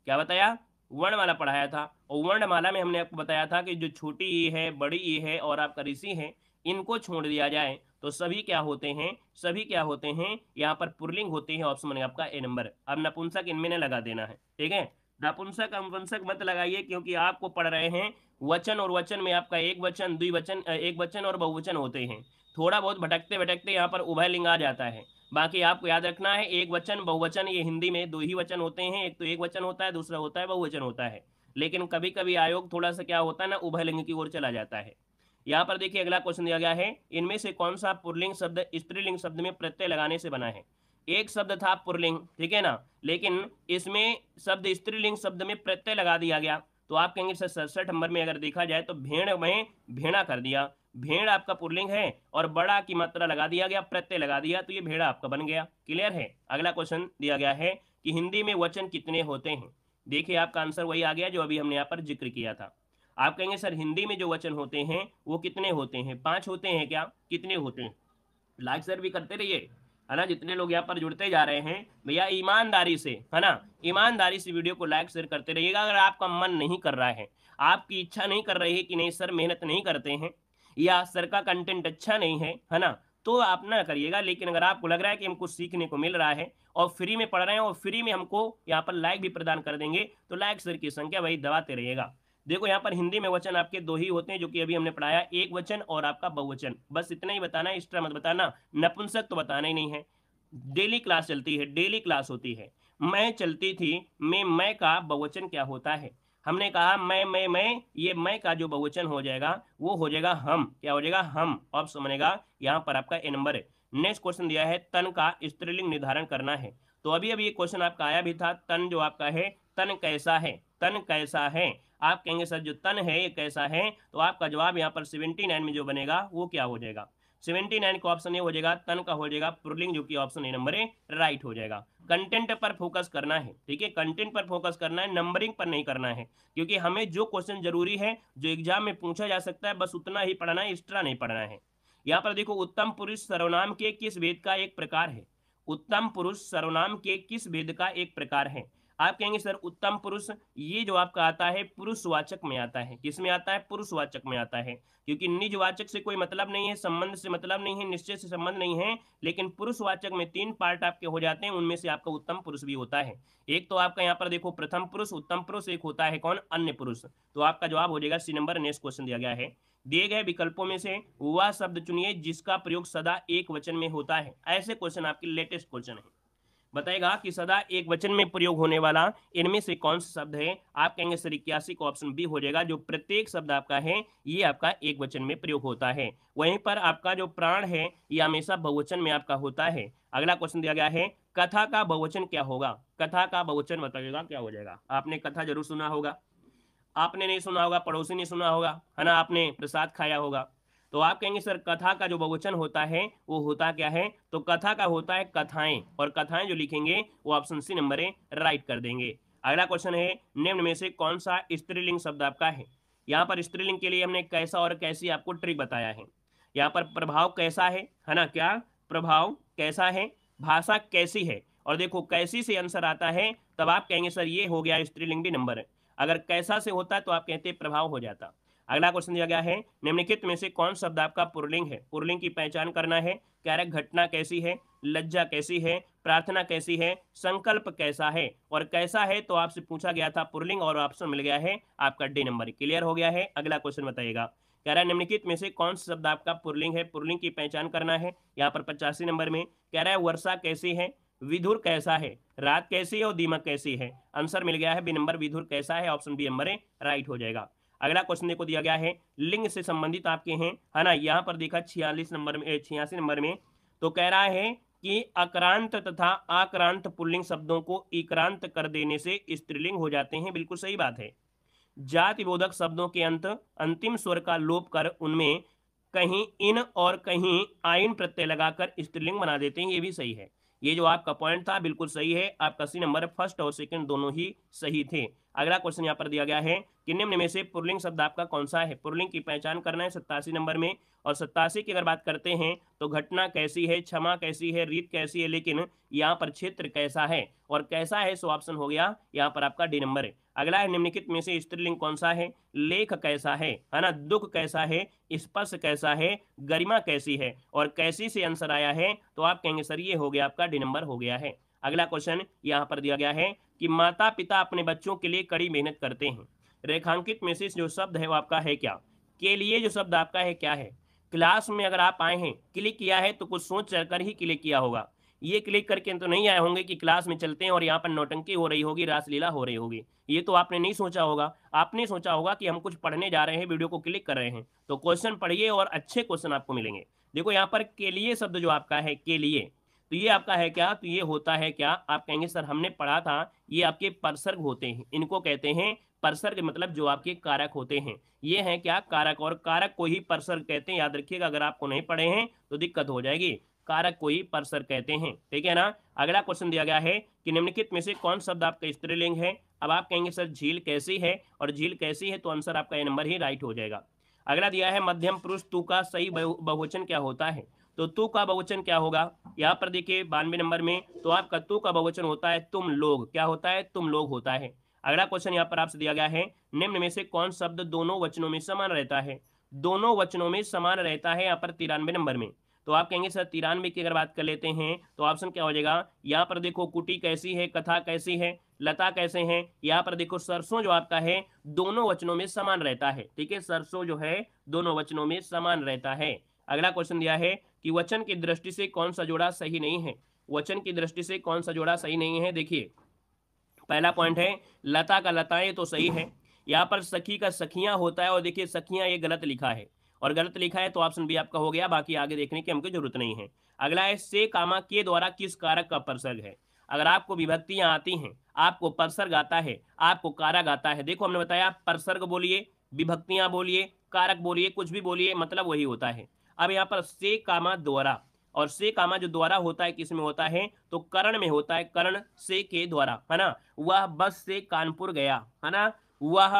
क्या बताया वर्णमाला पढ़ाया था और वर्णमाला में हमने आपको बताया था कि जो छोटी ई है बड़ी ई है और आपका ऋषि है इनको छोड़ दिया जाए तो सभी क्या होते हैं सभी क्या होते हैं यहाँ पर पुरलिंग होते हैं ऑप्शन बनेगा आपका ए नंबर अब नपुंसक इनमें लगा देना है ठीक है नपुंसक अनुपुंसक मत लगाइए क्योंकि आपको पढ़ रहे हैं वचन और वचन में आपका एक वचन द्विवचन एक वचन और बहुवचन होते हैं थोड़ा बहुत भटकते भटकते यहाँ पर उभय लिंग आ जाता है बाकी आपको याद रखना है एक वचन बहुवचन ये हिंदी में दो ही वचन होते हैं एक तो एक वचन होता है दूसरा होता है बहुवचन होता है लेकिन कभी कभी आयोग थोड़ा सा क्या होता है ना उभयलिंग की ओर चला जाता है यहाँ पर देखिए अगला क्वेश्चन दिया गया है इनमें से कौन सा पुरलिंग शब्द स्त्रीलिंग शब्द में प्रत्यय लगाने से बना है एक शब्द था पुरलिंग ठीक है ना लेकिन इसमें शब्द स्त्रीलिंग शब्द में प्रत्यय लगा दिया गया तो आप कहेंगे सर सड़सठ नंबर में अगर देखा जाए तो भेड़ में भेड़ा कर दिया भेड़ आपका पुरलिंग है और बड़ा की मात्रा लगा दिया गया प्रत्यय लगा दिया तो ये भेड़ा आपका बन गया क्लियर है अगला क्वेश्चन दिया गया है कि हिंदी में वचन कितने होते हैं देखिए आपका आंसर वही आ गया जो अभी हमने यहाँ पर जिक्र किया था आप कहेंगे सर हिंदी में जो वचन होते हैं वो कितने होते हैं पांच होते हैं क्या कितने होते हैं लाइक सर भी करते रहिए है ना जितने लोग यहाँ पर जुड़ते जा रहे हैं भैया ईमानदारी से है ना ईमानदारी से वीडियो को लाइक शेयर करते रहिएगा अगर आपका मन नहीं कर रहा है आपकी इच्छा नहीं कर रही है कि नहीं सर मेहनत नहीं करते हैं या सर का कंटेंट अच्छा नहीं है है ना तो आप ना करिएगा लेकिन अगर आपको लग रहा है कि हमको सीखने को मिल रहा है और फ्री में पढ़ रहे हैं और फ्री में हमको यहाँ पर लाइक भी प्रदान कर देंगे तो लाइक सर की संख्या वही दबाते रहिएगा देखो यहाँ पर हिंदी में वचन आपके दो ही होते हैं जो कि अभी हमने पढ़ाया एक वचन और आपका बहुवचन बस इतना ही बताना है एक्स्ट्रा मत बताना नपुंसक तो बताना ही नहीं है डेली क्लास चलती है डेली क्लास होती है मैं चलती थी मैं मैं का बहुवचन क्या होता है हमने कहा मैं मैं मैं ये मैं का जो बहुवचन हो जाएगा वो हो जाएगा हम क्या हो जाएगा हम ऑप्शन बनेगा यहाँ पर आपका ए नंबर है नेक्स्ट क्वेश्चन दिया है तन का स्त्रीलिंग निर्धारण करना है तो अभी अभी ये क्वेश्चन आपका आया भी था तन जो आपका है तन कैसा है तन कैसा है आप कहेंगे सर जो तन है ये कैसा है तो आपका जवाब यहाँ पर सेवेंटी नाइन में जो बनेगा वो क्या हो जाएगा सेवेंटी नाइन का ऑप्शन ए हो जाएगा तन का हो जाएगा पुरलिंग जो कि option A number A right हो जाएगा कंटेंट पर फोकस करना है ठीक है कंटेंट पर फोकस करना है नंबरिंग पर नहीं करना है क्योंकि हमें जो क्वेश्चन जरूरी है जो एग्जाम में पूछा जा सकता है बस उतना ही पढ़ना है एक्स्ट्रा नहीं पढ़ना है यहाँ पर देखो उत्तम पुरुष सर्वनाम के किस वेद का एक प्रकार है उत्तम पुरुष सर्वनाम के किस वेद का एक प्रकार है आप कहेंगे सर उत्तम पुरुष ये जो आपका आता है पुरुषवाचक में आता है किसमें आता है पुरुषवाचक में आता है क्योंकि निजवाचक से कोई मतलब नहीं है संबंध से मतलब नहीं है निश्चय से संबंध नहीं है लेकिन पुरुषवाचक में तीन पार्ट आपके हो जाते हैं उनमें से आपका उत्तम पुरुष भी होता है एक तो आपका यहाँ पर देखो प्रथम पुरुष उत्तम पुरुष एक होता है कौन अन्य पुरुष तो आपका जवाब हो जाएगा सी नंबर नेक्स्ट क्वेश्चन दिया गया है दिए गए विकल्पों में से वह शब्द चुनिए जिसका प्रयोग सदा एक वचन में होता है ऐसे क्वेश्चन आपके लेटेस्ट क्वेश्चन है बताएगा कि सदा एक वचन में प्रयोग होने वाला इनमें से कौन सा शब्द है आप कहेंगे सर इक्यासी को ऑप्शन बी हो जाएगा जो प्रत्येक शब्द आपका है ये आपका एक वचन में प्रयोग होता है वहीं पर आपका जो प्राण है ये हमेशा बहुवचन में आपका होता है अगला क्वेश्चन दिया गया है कथा का बहुवचन क्या होगा कथा का बहुवचन बताइएगा क्या हो जाएगा आपने कथा जरूर सुना होगा आपने नहीं सुना होगा पड़ोसी ने सुना होगा है ना आपने प्रसाद खाया होगा तो आप कहेंगे सर कथा का जो बहुवचन होता है वो होता क्या है तो कथा का होता है कथाएं और कथाएं जो लिखेंगे वो ऑप्शन सी नंबर राइट कर देंगे अगला क्वेश्चन है निम्न में से कौन सा स्त्रीलिंग शब्द आपका है यहाँ पर स्त्रीलिंग के लिए हमने कैसा और कैसी आपको ट्रिक बताया है यहाँ पर प्रभाव कैसा है है ना क्या प्रभाव कैसा है भाषा कैसी है और देखो कैसी से आंसर आता है तब आप कहेंगे सर ये हो गया स्त्रीलिंग भी नंबर अगर कैसा से होता तो आप कहते प्रभाव हो जाता अगला क्वेश्चन दिया गया है निम्नलिखित में से कौन शब्द आपका पुरलिंग है पुरलिंग की पहचान करना है रहे घटना कैसी है लज्जा कैसी है प्रार्थना कैसी है संकल्प कैसा है और कैसा है तो आपसे पूछा गया था पुरलिंग और ऑप्शन मिल गया है आपका डी नंबर क्लियर हो गया है अगला क्वेश्चन बताइएगा कह रहा है निम्नलिखित में से कौन सा शब्द आपका पुरलिंग है पुरलिंग की पहचान करना है यहाँ पर पचासी नंबर में कह रहा है वर्षा कैसी है विधुर कैसा है रात कैसी है और दीमक कैसी है आंसर मिल गया है बी नंबर विधुर कैसा है ऑप्शन बी नंबर राइट हो जाएगा अगला क्वेश्चन देखो दिया गया है लिंग से संबंधित आपके हैं है ना यहाँ पर देखा छियालीस नंबर में छियासी नंबर में तो कह रहा है कि अक्रांत तथा आक्रांत पुल्लिंग शब्दों को इक्रांत कर देने से स्त्रीलिंग हो जाते हैं बिल्कुल सही बात है जाति बोधक शब्दों के अंत अंतिम स्वर का लोप कर उनमें कहीं इन और कहीं आइन प्रत्यय लगाकर स्त्रीलिंग बना देते हैं ये भी सही है ये जो आपका पॉइंट था बिल्कुल सही है आपका सी नंबर फर्स्ट और सेकंड दोनों ही सही थे अगला क्वेश्चन यहाँ पर दिया गया है कि निम्न में से पुरलिंग शब्द आपका कौन सा है पुरलिंग की पहचान करना है सत्तासी नंबर में और सत्तासी की अगर बात करते हैं तो घटना कैसी है क्षमा कैसी है रीत कैसी है लेकिन यहाँ पर क्षेत्र कैसा है और कैसा है सो ऑप्शन हो गया यहाँ पर आपका डी नंबर है अगला है निम्नलिखित में से स्त्रीलिंग कौन सा है लेख कैसा है है ना दुख कैसा है स्पर्श कैसा है गरिमा कैसी है और कैसी से आंसर आया है तो आप कहेंगे सर ये हो गया आपका डी नंबर हो गया है अगला क्वेश्चन यहाँ पर दिया गया है कि माता पिता अपने बच्चों के लिए कड़ी मेहनत करते हैं रेखांकित में से जो शब्द है वो आपका है क्या के लिए जो शब्द आपका है क्या है क्लास में अगर आप आए हैं क्लिक किया है तो कुछ सोच कर ही क्लिक किया होगा ये क्लिक करके तो नहीं आए होंगे कि क्लास में चलते हैं और यहाँ पर नौटंकी हो रही होगी रासलीला हो रही होगी ये तो आपने नहीं सोचा होगा आपने सोचा होगा कि हम कुछ पढ़ने जा रहे हैं वीडियो को क्लिक कर रहे हैं तो क्वेश्चन पढ़िए और अच्छे क्वेश्चन आपको मिलेंगे देखो यहाँ पर के लिए शब्द जो आपका है के लिए तो ये आपका है क्या तो ये होता है क्या आप कहेंगे सर हमने पढ़ा था ये आपके परसर्ग होते हैं इनको कहते हैं परसर्ग मतलब जो आपके कारक होते हैं ये है क्या कारक और कारक को ही परसर्ग कहते हैं याद रखिएगा अगर आपको नहीं पढ़े हैं तो दिक्कत हो जाएगी कारक को ही परसर कहते हैं ठीक है ना अगला क्वेश्चन दिया गया है कि निम्नलिखित में से कौन शब्द आपका स्त्रीलिंग है अब आप कहेंगे सर झील कैसी है और झील कैसी है तो आंसर आपका ये नंबर ही राइट हो जाएगा अगला दिया है मध्यम पुरुष तू का सही बहुवचन क्या होता है तो तू का बहुवचन क्या होगा यहाँ पर देखिए बानवे नंबर में तो आपका तू का बहुवचन होता है तुम लोग क्या होता है तुम लोग होता है अगला क्वेश्चन यहाँ पर आपसे दिया गया है निम्न में से कौन शब्द दोनों वचनों में समान रहता है दोनों वचनों में समान रहता है यहाँ पर तिरानवे नंबर में तो आप कहेंगे सर तिरानवे की अगर बात कर लेते हैं तो ऑप्शन क्या हो जाएगा यहाँ पर देखो कुटी कैसी है कथा कैसी है लता कैसे हैं यहाँ पर देखो सरसों जो आपका है दोनों वचनों में समान रहता है ठीक है सरसों जो है दोनों वचनों में समान रहता है अगला क्वेश्चन दिया है कि वचन की दृष्टि से कौन सा जोड़ा सही नहीं है वचन की दृष्टि से कौन सा जोड़ा सही नहीं है देखिए पहला पॉइंट है लता का लताएं तो सही है यहाँ पर सखी का सखियां होता है और देखिए सखियां ये गलत लिखा है और गलत लिखा है तो ऑप्शन भी आपका हो गया बाकी आगे देखने की हमको जरूरत नहीं है अगला है से कामा के द्वारा किस कारक का प्रसर्ग है अगर आपको विभक्तियां आती हैं आपको परसर्ग आता है आपको कारक आता है देखो हमने बताया परसर्ग बोलिए विभक्तियां बोलिए कारक बोलिए कुछ भी बोलिए मतलब वही होता है अब यहाँ पर से कामा द्वारा और से कामा जो द्वारा होता है किसमें होता है तो करण में होता है करण से के द्वारा है ना वह बस से कानपुर गया है ना वह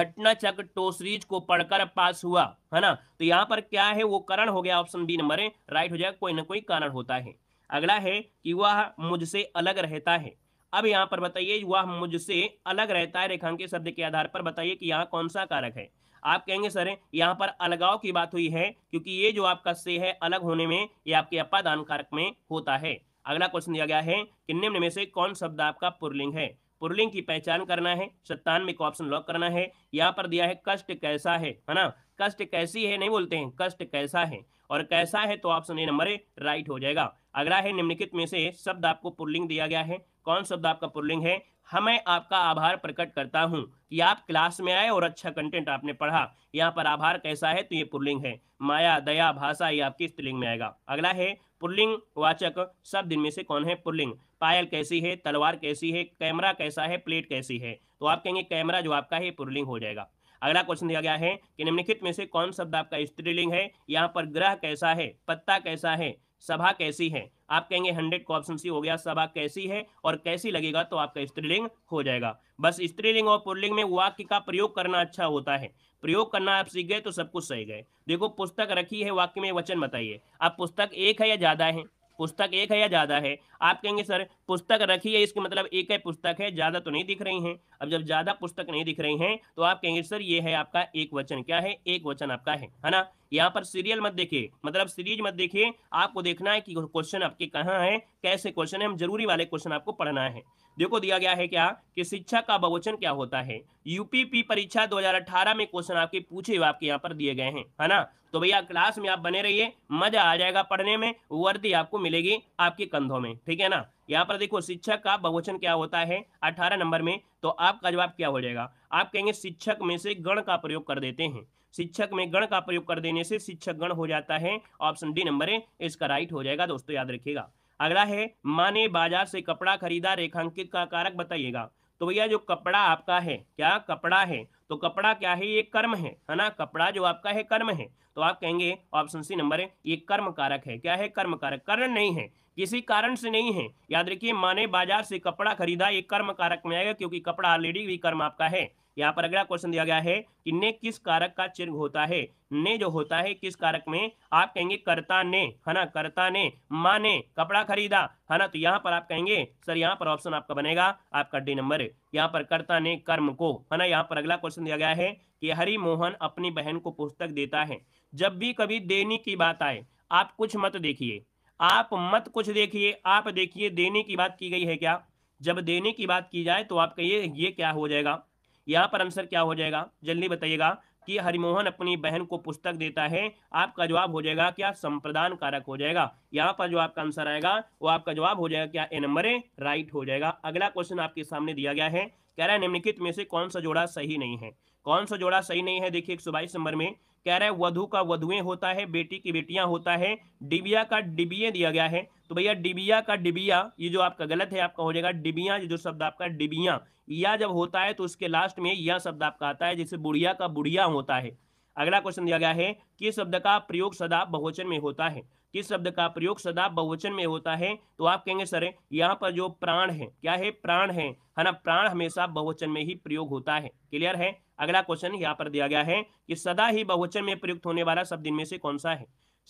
घटना चक टोसरीज को पढ़कर पास हुआ है ना तो यहाँ पर क्या है वो करण हो गया ऑप्शन बी नंबर है राइट हो जाएगा कोई ना कोई कारण होता है अगला है कि वह मुझसे अलग रहता है अब यहाँ पर बताइए वह मुझसे अलग रहता है रेखांकित शब्द के आधार पर बताइए कि यहाँ कौन सा कारक है आप कहेंगे सर यहाँ पर अलगाव की बात हुई है क्योंकि ये जो आपका से है अलग होने में ये आपके अपादान कारक में होता है अगला क्वेश्चन दिया गया है कि निम्न में से कौन शब्द आपका पुरलिंग है पुरलिंग की पहचान करना है सत्तानवे को ऑप्शन लॉक करना है यहाँ पर दिया है कष्ट कैसा है है ना कष्ट कैसी है नहीं बोलते हैं कष्ट कैसा है और कैसा है तो ऑप्शन ए नंबर राइट हो जाएगा अगला है निम्नलिखित में से शब्द आपको पुरलिंग दिया गया है कौन शब्द आपका पुरलिंग है हमें हाँ, आपका आभार प्रकट करता हूँ कि आप क्लास में आए और अच्छा कंटेंट आपने पढ़ा यहाँ पर आभार कैसा है तो ये पुरलिंग है माया दया भाषा ये आपकी स्त्रीलिंग में आएगा अगला है पुरलिंग वाचक दिन में से कौन है पुरलिंग पायल कैसी है तलवार कैसी है कैमरा कैसा है प्लेट कैसी है तो आप कहेंगे कैमरा जो आपका है पुरलिंग हो जाएगा अगला क्वेश्चन दिया गया है कि निम्नलिखित में से कौन शब्द आपका स्त्रीलिंग है यहाँ पर ग्रह कैसा है पत्ता कैसा है सभा कैसी है आप कहेंगे हंड्रेड का ऑप्शन सी हो गया सभा कैसी है और कैसी लगेगा तो आपका स्त्रीलिंग हो जाएगा बस स्त्रीलिंग और पुरलिंग में वाक्य का प्रयोग करना अच्छा होता है प्रयोग करना आप सीख गए तो सब कुछ सही गए देखो पुस्तक रखी है वाक्य में वचन बताइए आप पुस्तक एक है या ज्यादा है पुस्तक एक है या ज्यादा है आप कहेंगे सर पुस्तक रखी है इसके मतलब एक है पुस्तक है ज्यादा तो नहीं दिख रही हैं अब जब ज्यादा पुस्तक नहीं दिख रही हैं तो आप कहेंगे सर ये है आपका एक वचन क्या है एक वचन आपका है है ना यहाँ पर सीरियल मत देखिए मतलब सीरीज मत देखिए आपको देखना है कि क्वेश्चन आपके कहाँ है कैसे क्वेश्चन है हम जरूरी वाले क्वेश्चन आपको पढ़ना है देखो दिया गया है क्या कि शिक्षा का बहुवचन क्या होता है यूपीपी परीक्षा 2018 में क्वेश्चन आपके पूछे हुए आपके यहाँ पर दिए गए हैं है ना तो भैया क्लास में आप बने रहिए मजा आ जाएगा पढ़ने में वर्दी आपको मिलेगी आपके कंधों में ठीक है ना यहाँ पर देखो शिक्षक का बहुवचन क्या होता है अठारह नंबर में तो आपका जवाब क्या हो जाएगा आप कहेंगे शिक्षक में से गण का प्रयोग कर देते हैं शिक्षक में गण का प्रयोग कर देने से शिक्षक गण हो जाता है ऑप्शन डी नंबर है इसका राइट हो जाएगा दोस्तों याद रखिएगा अगला है माँ ने बाजार से कपड़ा खरीदा रेखांकित का कारक बताइएगा तो भैया जो कपड़ा आपका है क्या कपड़ा है तो कपड़ा क्या है ये कर्म है है ना कपड़ा जो आपका है कर्म है तो आप कहेंगे ऑप्शन सी नंबर है ये कर्म कारक है क्या है कर्म कारक कर्ण नहीं है किसी कारण से नहीं है याद रखिए माने बाजार से कपड़ा खरीदा ये कर्म कारक में आएगा क्योंकि कपड़ा ऑलरेडी भी कर्म आपका है यहाँ पर अगला क्वेश्चन दिया गया है कि ने किस कारक का चिन्ह होता है ने जो होता है किस कारक में आप कहेंगे कर्ता ने है ना कर्ता ने माँ ने कपड़ा खरीदा है ना तो यहाँ पर आप कहेंगे सर यहाँ पर ऑप्शन आपका बनेगा आपका डी नंबर यहाँ पर कर्ता ने कर्म को है ना यहाँ पर अगला क्वेश्चन दिया गया है कि हरि मोहन अपनी बहन को पुस्तक देता है जब भी कभी देने की बात आए आप कुछ मत देखिए आप मत कुछ देखिए आप देखिए देने की बात की गई है क्या जब देने की बात की जाए तो आप कहिए ये क्या हो जाएगा यहाँ पर आंसर क्या हो जाएगा जल्दी बताइएगा कि हरिमोहन अपनी बहन को पुस्तक देता है आपका जवाब हो जाएगा क्या संप्रदान कारक हो जाएगा यहाँ पर जो आपका आंसर आएगा वो आपका जवाब हो जाएगा क्या ए नंबर ए राइट हो जाएगा अगला क्वेश्चन आपके सामने दिया गया है कह रहा है निम्नलिखित में से कौन सा जोड़ा सही नहीं है कौन सा जोड़ा सही नहीं है देखिए एक नंबर में कह रहा है वधु का वधुएं होता है बेटी की बेटियां होता है डिबिया का डिबिये दिया गया है तो भैया डिबिया का डिबिया ये जो आपका गलत है आपका हो जाएगा डिबिया जो शब्द आपका डिबिया या जब होता है तो उसके लास्ट में यह शब्द आपका आता है जैसे बुढ़िया का बुढ़िया होता है अगला क्वेश्चन दिया गया है किस शब्द का प्रयोग सदा बहुवचन में होता है किस शब्द का प्रयोग सदा बहुवचन में होता है तो आप कहेंगे सर यहाँ पर जो प्राण है क्या है प्राण है है ना प्राण हमेशा बहुवचन में ही प्रयोग होता है क्लियर है अगला क्वेश्चन यहाँ पर दिया गया है कि सदा ही बहुवचन में प्रयुक्त होने वाला शब्द इनमें से कौन सा है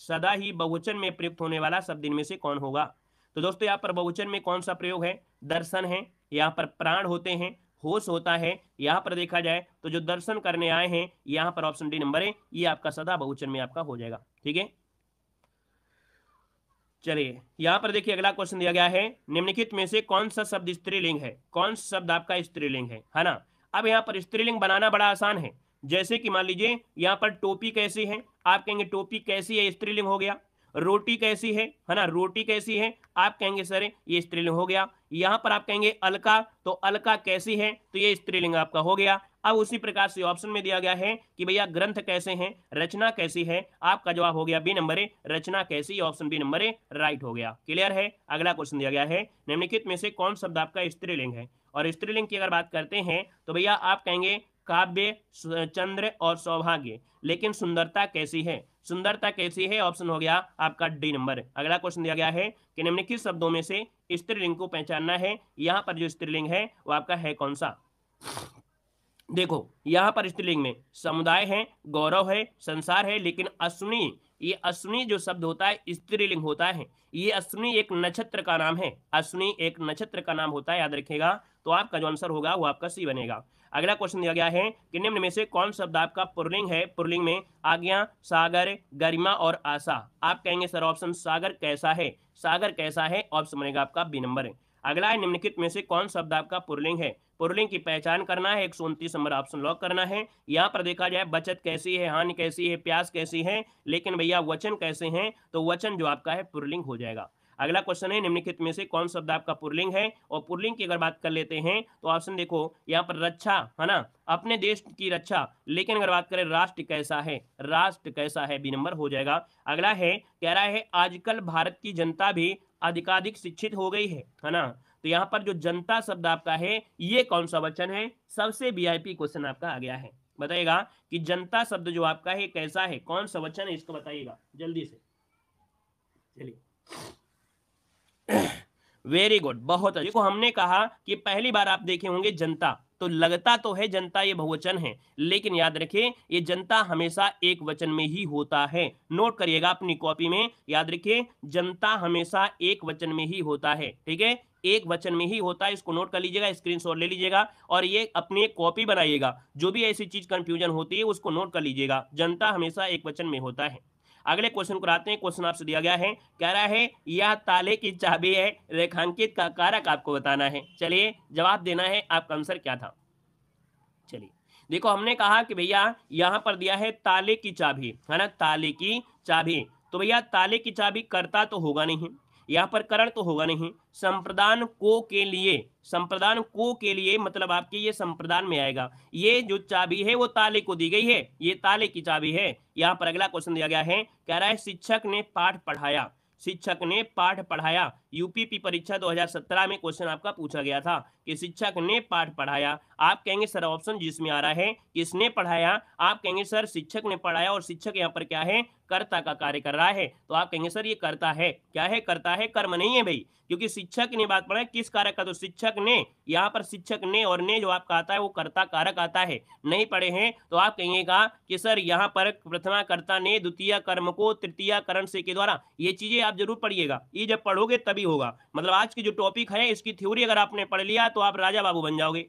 सदा ही बहुवचन में प्रयुक्त होने वाला शब्द इनमें से कौन होगा तो दोस्तों यहाँ पर बहुवचन में कौन सा प्रयोग है दर्शन है यहाँ पर प्राण होते हैं होश होता है यहाँ पर देखा जाए तो जो दर्शन करने आए हैं यहाँ पर ऑप्शन डी नंबर है ये आपका सदा बहुवचन में आपका हो जाएगा ठीक है चलिए यहाँ पर देखिए अगला क्वेश्चन दिया गया है निम्नलिखित में से कौन सा शब्द स्त्रीलिंग है कौन सा शब्द आपका स्त्रीलिंग है है ना अब यहाँ पर स्त्रीलिंग बनाना बड़ा आसान है जैसे कि मान लीजिए यहाँ पर टोपी कैसी है आप कहेंगे टोपी कैसी है स्त्रीलिंग हो गया रोटी कैसी है है ना रोटी कैसी है आप कहेंगे सर ये स्त्रीलिंग हो गया यहाँ पर आप कहेंगे अलका तो अलका कैसी है तो ये स्त्रीलिंग आपका हो गया अब उसी प्रकार से ऑप्शन में दिया गया है कि भैया ग्रंथ कैसे हैं रचना कैसी है आपका जवाब हो गया बी नंबर ए रचना कैसी option B number A right हो गया क्लियर है अगला क्वेश्चन दिया गया है निम्नलिखित में से कौन शब्द आपका स्त्रीलिंग है और स्त्रीलिंग की अगर बात करते हैं तो भैया आप कहेंगे काव्य चंद्र और सौभाग्य लेकिन सुंदरता कैसी है सुंदरता कैसी है ऑप्शन हो गया आपका डी नंबर अगला क्वेश्चन दिया गया है कि निम्नलिखित शब्दों में से स्त्रीलिंग को पहचानना है यहाँ पर जो स्त्रीलिंग है वो आपका है कौन सा देखो यहाँ पर स्त्रीलिंग में समुदाय है गौरव है संसार है लेकिन अश्विनी ये अश्विनी जो शब्द होता है स्त्रीलिंग होता है ये अश्विनी एक नक्षत्र का नाम है अश्विनी एक नक्षत्र का नाम होता है याद रखेगा तो आपका जो आंसर होगा वो आपका सी बनेगा अगला क्वेश्चन दिया गया है कि निम्न में से कौन शब्द आपका पुरलिंग है पुरलिंग में आज्ञा सागर गरिमा और आशा आप कहेंगे सर ऑप्शन सागर कैसा है सागर कैसा है ऑप्शन बनेगा आपका बी नंबर अगला है निम्नलिखित में से कौन शब्द आपका पुरलिंग है पुरलिंग की पहचान करना है एक सौ उनतीस नंबर ऑप्शन लॉक करना है यहाँ पर देखा जाए बचत कैसी है हानि कैसी है प्यास कैसी है लेकिन भैया वचन कैसे हैं तो वचन जो आपका है पुरलिंग हो जाएगा अगला क्वेश्चन है निम्नलिखित में से कौन शब्द आपका पुरलिंग है और पुरलिंग की अगर बात कर लेते हैं तो ऑप्शन देखो यहाँ पर रक्षा है ना अपने देश की रक्षा लेकिन अगर बात करें राष्ट्र कैसा है राष्ट्र कैसा है बी नंबर हो जाएगा अगला है कह रहा है आजकल भारत की जनता भी अधिकाधिक शिक्षित हो गई है है ना तो यहाँ पर जो जनता शब्द आपका है ये कौन सा वचन है सबसे वीआईपी क्वेश्चन आपका आ गया है बताइएगा कि जनता शब्द जो आपका है कैसा है कौन सा वचन है इसको बताइएगा जल्दी से चलिए वेरी गुड बहुत अच्छा हमने कहा कि पहली बार आप देखे होंगे जनता तो लगता तो है जनता ये बहुवचन है लेकिन याद रखिए ये जनता हमेशा एक वचन में ही होता है नोट करिएगा अपनी कॉपी में याद रखिए जनता हमेशा एक वचन में ही होता है ठीक है एक वचन में ही होता है इसको नोट कर लीजिएगा स्क्रीन ले लीजिएगा और ये अपनी एक कॉपी बनाइएगा जो भी ऐसी चीज कंफ्यूजन होती है उसको नोट कर लीजिएगा जनता हमेशा एक वचन में होता है अगले क्वेश्चन को आते हैं क्वेश्चन आपसे दिया गया है कह रहा है यह ताले की चाबी है रेखांकित का कारक आपको बताना है चलिए जवाब देना है आपका आंसर क्या था चलिए देखो हमने कहा कि भैया यहाँ पर दिया है ताले की चाबी है ना ताले की चाबी तो भैया ताले की चाबी करता तो होगा नहीं यहाँ पर करण तो होगा नहीं संप्रदान को के लिए संप्रदान को के लिए मतलब आपके ये संप्रदान में आएगा ये जो चाबी है वो ताले को दी गई है ये ताले की चाबी है यहाँ पर अगला क्वेश्चन दिया गया है कह रहा है शिक्षक ने पाठ पढ़ाया शिक्षक ने पाठ पढ़ाया यूपीपी परीक्षा 2017 में क्वेश्चन आपका पूछा गया था कि शिक्षक ने पाठ पढ़ाया आप कहेंगे सर ऑप्शन जिसमें आ रहा है किसने पढ़ाया आप कहेंगे सर शिक्षक ने पढ़ाया और शिक्षक यहाँ पर क्या है कर्ता का कार्य कर रहा है तो आप कहेंगे सर ये करता है क्या है करता है कर्म नहीं है भाई क्योंकि शिक्षक ने बात पढ़ा किस कारक का तो शिक्षक ने यहाँ पर शिक्षक ने और ने जो आपका आता है वो कर्ता कारक आता है नहीं पढ़े हैं तो आप कहेंगेगा कि सर यहाँ पर प्रथमा कर्ता ने द्वितीय कर्म को तृतीय करण से के द्वारा ये चीजें आप जरूर पढ़िएगा ये जब पढ़ोगे तभी थ्योरी होगा मतलब आज की जो टॉपिक है इसकी थ्योरी अगर आपने पढ़ लिया तो आप राजा बाबू बन जाओगे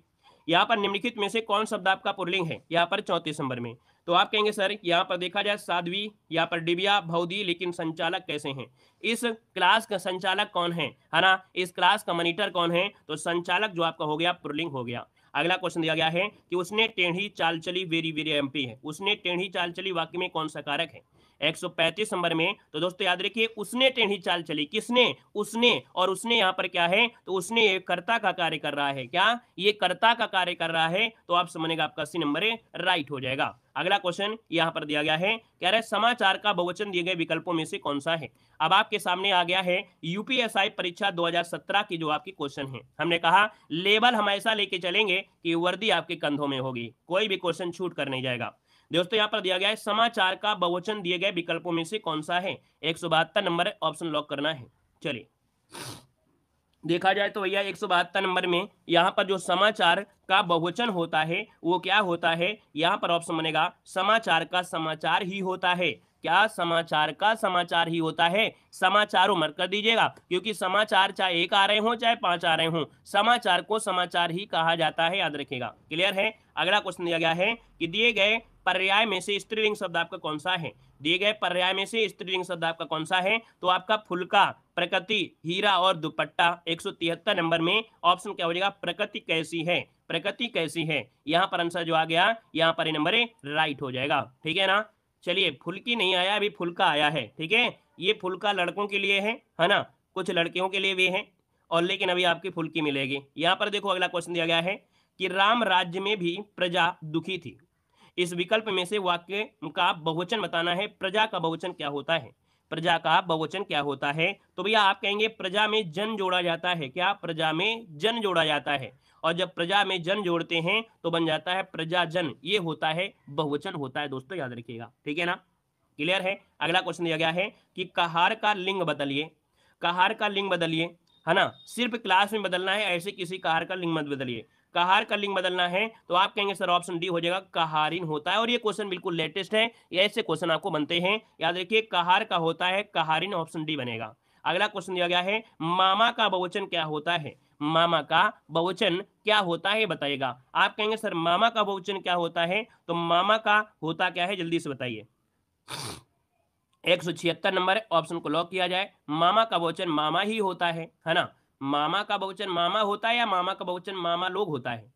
यहाँ पर निम्नलिखित में से कौन शब्द आपका पुरलिंग है यहाँ पर चौंतीस नंबर में तो आप कहेंगे सर यहाँ पर देखा जाए साध्वी यहाँ पर डिबिया भौदी लेकिन संचालक कैसे हैं इस क्लास का संचालक कौन है है ना इस क्लास का मॉनिटर कौन है तो संचालक जो आपका हो गया पुरलिंग हो गया अगला क्वेश्चन दिया गया है कि उसने टेढ़ी चाल चली वेरी वेरी एमपी है उसने टेढ़ी चाल चली वाक्य में कौन सा कारक है 135 नंबर में तो दोस्तों याद रखिए उसने टेढ़ी चाल चली किसने उसने और उसने यहाँ पर क्या है तो उसने ये कर्ता का कार्य कर रहा है क्या ये कर्ता का कार्य कर रहा है तो आप समझेगा आपका सी नंबर राइट हो जाएगा अगला क्वेश्चन यहाँ पर दिया गया है कह रहे समाचार का बहुवचन दिए गए विकल्पों में से कौन सा है अब आपके सामने आ गया है यूपीएसआई परीक्षा 2017 की जो आपकी क्वेश्चन है हमने कहा लेबल हमेशा लेके चलेंगे कि वर्दी आपके कंधों में होगी कोई भी क्वेश्चन छूट कर नहीं जाएगा दोस्तों यहाँ पर दिया गया है समाचार का बहुवचन दिए गए विकल्पों में से कौन सा है एक नंबर है ऑप्शन लॉक करना है चलिए देखा जाए तो भैया एक नंबर में यहाँ पर जो समाचार का बहुवचन होता है वो क्या होता है यहाँ पर ऑप्शन बनेगा समाचार का समाचार ही होता है क्या समाचार का समाचार ही होता है समाचार उमर कर दीजिएगा क्योंकि समाचार चाहे एक आ रहे हो चाहे पांच आ रहे हो समाचार को समाचार ही कहा जाता है याद रखेगा क्लियर है अगला क्वेश्चन दिया गया है कि दिए गए पर्याय में से स्त्रीलिंग शब्द आपका कौन सा है दिए गए पर्याय में से स्त्रीलिंग शब्द आपका कौन सा है तो आपका फुलका प्रकृति हीरा और दुपट्टा एक नंबर में ऑप्शन क्या हो जाएगा प्रकृति कैसी है प्रकृति कैसी है यहाँ पर आंसर जो आ गया यहाँ पर नंबर राइट हो जाएगा ठीक है ना चलिए फुलकी नहीं आया अभी फुलका आया है ठीक है ये फुलका लड़कों के लिए है है ना कुछ लड़कियों के लिए भी है और लेकिन अभी आपकी फुलकी मिलेगी यहाँ पर देखो अगला क्वेश्चन दिया गया है कि राम राज्य में भी प्रजा दुखी थी इस विकल्प में से वाक्य का बहुवचन बताना है प्रजा का बहुवचन क्या होता है प्रजा का बहुवचन क्या होता है तो भैया आप कहेंगे प्रजा में जन जोड़ा जाता है क्या प्रजा में जन जोड़ा जाता है और जब प्रजा में जन जोड़ते हैं तो बन जाता है प्रजा जन ये होता है बहुवचन होता है दोस्तों याद रखिएगा ठीक है ना क्लियर है अगला क्वेश्चन दिया गया है कि कहार का लिंग बदलिए कहार का लिंग बदलिए है ना सिर्फ क्लास में बदलना है ऐसे किसी कहार का लिंग मत बदलिए कहार का लिंग बदलना है तो आप कहेंगे सर ऑप्शन डी हो जाएगा कहारिन होता है और ये क्वेश्चन बिल्कुल लेटेस्ट है ऐसे क्वेश्चन आपको बनते हैं याद रखिए कहार का होता है कहारिन ऑप्शन डी बनेगा अगला क्वेश्चन दिया गया है मामा का बहुवचन क्या होता है मामा का बहुवचन क्या होता है बताइएगा आप कहेंगे सर मामा का बहुवचन क्या होता है तो मामा का होता क्या है जल्दी से बताइए एक सौ छिहत्तर नंबर ऑप्शन को लॉक किया जाए मामा का बहुवचन मामा ही होता है है ना मामा का बहुचन मामा होता है या मामा का बहुचन मामा लोग होता है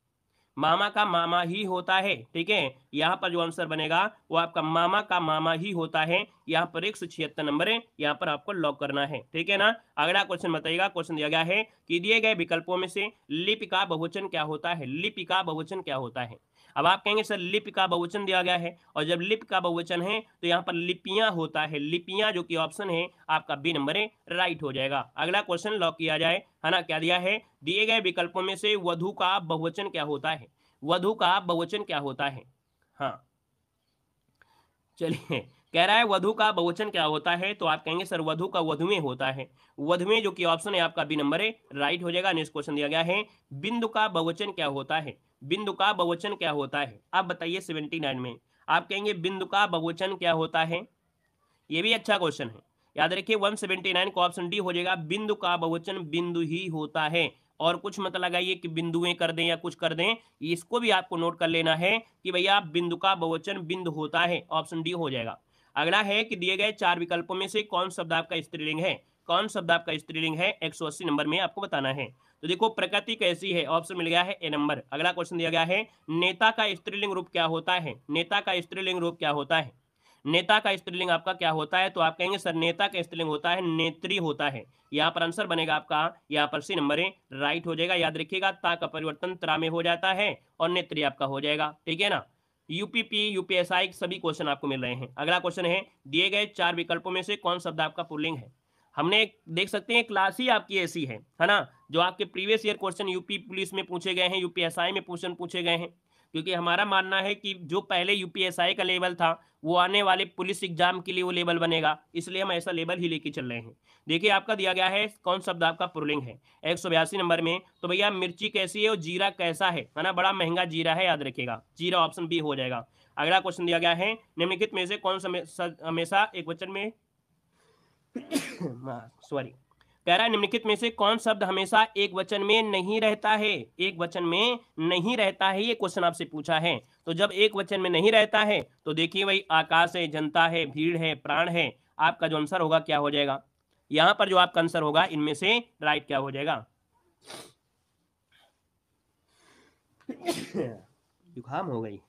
मामा का मामा ही होता है ठीक है यहाँ पर जो आंसर बनेगा वो आपका मामा का मामा ही होता है यहाँ पर एक सौ छिहत्तर नंबर है यहाँ पर आपको लॉक करना है ठीक है ना अगला क्वेश्चन बताइएगा क्वेश्चन दिया गया है कि दिए गए विकल्पों में से लिपिका बहुचन बहुवचन क्या होता है लिपिका बहुवचन क्या होता है अब आप कहेंगे सर लिप का बहुवचन दिया गया है और जब लिप का बहुवचन है तो यहाँ पर लिपियां होता है लिपियां जो कि ऑप्शन है आपका बी नंबर राइट हो जाएगा अगला क्वेश्चन लॉक किया जाए है ना क्या दिया है दिए गए विकल्पों में से वधु का बहुवचन क्या होता है वधु का बहुवचन क्या होता है हाँ चलिए कह रहा है वधु का बहुवचन क्या होता है तो आप कहेंगे सर वधु का वधुमे होता है वधुमे जो कि ऑप्शन है आपका बी नंबर है राइट हो जाएगा नेक्स्ट क्वेश्चन दिया गया है बिंदु का बहुवचन क्या होता है बिंदु का बहुवचन क्या होता है आप बताइए सेवेंटी नाइन में आप कहेंगे बिंदु का बहुवचन क्या होता है ये भी अच्छा क्वेश्चन है याद रखिए 179 का ऑप्शन डी हो जाएगा बिंदु का बहुवचन बिंदु ही होता है और कुछ मत लगाइए कि बिंदुएं कर दें या कुछ कर दें इसको भी आपको नोट कर लेना है कि भैया बिंदु का बहुवचन बिंदु होता है ऑप्शन डी हो जाएगा अगला है कि दिए गए चार विकल्पों में से कौन शब्द आपका स्त्रीलिंग है कौन शब्द आपका स्त्रीलिंग है एक नंबर में आपको बताना है तो देखो प्रकृति कैसी है ऑप्शन मिल गया है ए नंबर अगला क्वेश्चन दिया गया है नेता का स्त्रीलिंग रूप क्या होता है नेता का स्त्रीलिंग रूप क्या होता है नेता का स्त्रीलिंग आपका क्या होता है तो आप कहेंगे सर नेता का स्त्रीलिंग होता है नेत्री होता है यहाँ पर आंसर बनेगा आपका यहाँ पर सी नंबर राइट हो जाएगा याद रखिएगा ता का परिवर्तन त्रा में हो जाता है और नेत्री आपका हो जाएगा ठीक है ना यूपीपी यूपीएसआई सभी क्वेश्चन आपको मिल रहे हैं अगला क्वेश्चन है दिए गए चार विकल्पों में से कौन शब्द आपका पुलिंग है हमने एक देख सकते हैं क्लास ही आपकी ऐसी है है ना जो आपके previous year question UP police में पूछे गए हैं यूपीएसआई में क्वेश्चन पूछे गए हैं क्योंकि हमारा मानना है कि जो पहले यूपीएसआई का लेवल था वो आने वाले पुलिस एग्जाम के लिए वो लेवल बनेगा इसलिए हम ऐसा लेवल ही लेके चल रहे हैं देखिए आपका दिया गया है कौन शब्द आपका पुरलिंग है एक नंबर में तो भैया मिर्ची कैसी है और जीरा कैसा है है ना बड़ा महंगा जीरा है याद रखेगा जीरा ऑप्शन बी हो जाएगा अगला क्वेश्चन दिया गया है निम्नलिखित में से कौन सा हमेशा एक वचन में सॉरी कह रहा है निम्नलिखित में से कौन शब्द हमेशा एक वचन में नहीं रहता है एक वचन में नहीं रहता है ये क्वेश्चन आपसे पूछा है तो जब एक वचन में नहीं रहता है तो देखिए भाई आकाश है जनता है भीड़ है प्राण है आपका जो आंसर होगा क्या हो जाएगा यहां पर जो आपका आंसर होगा इनमें से राइट क्या हो जाएगा जुकाम [coughs] हो गई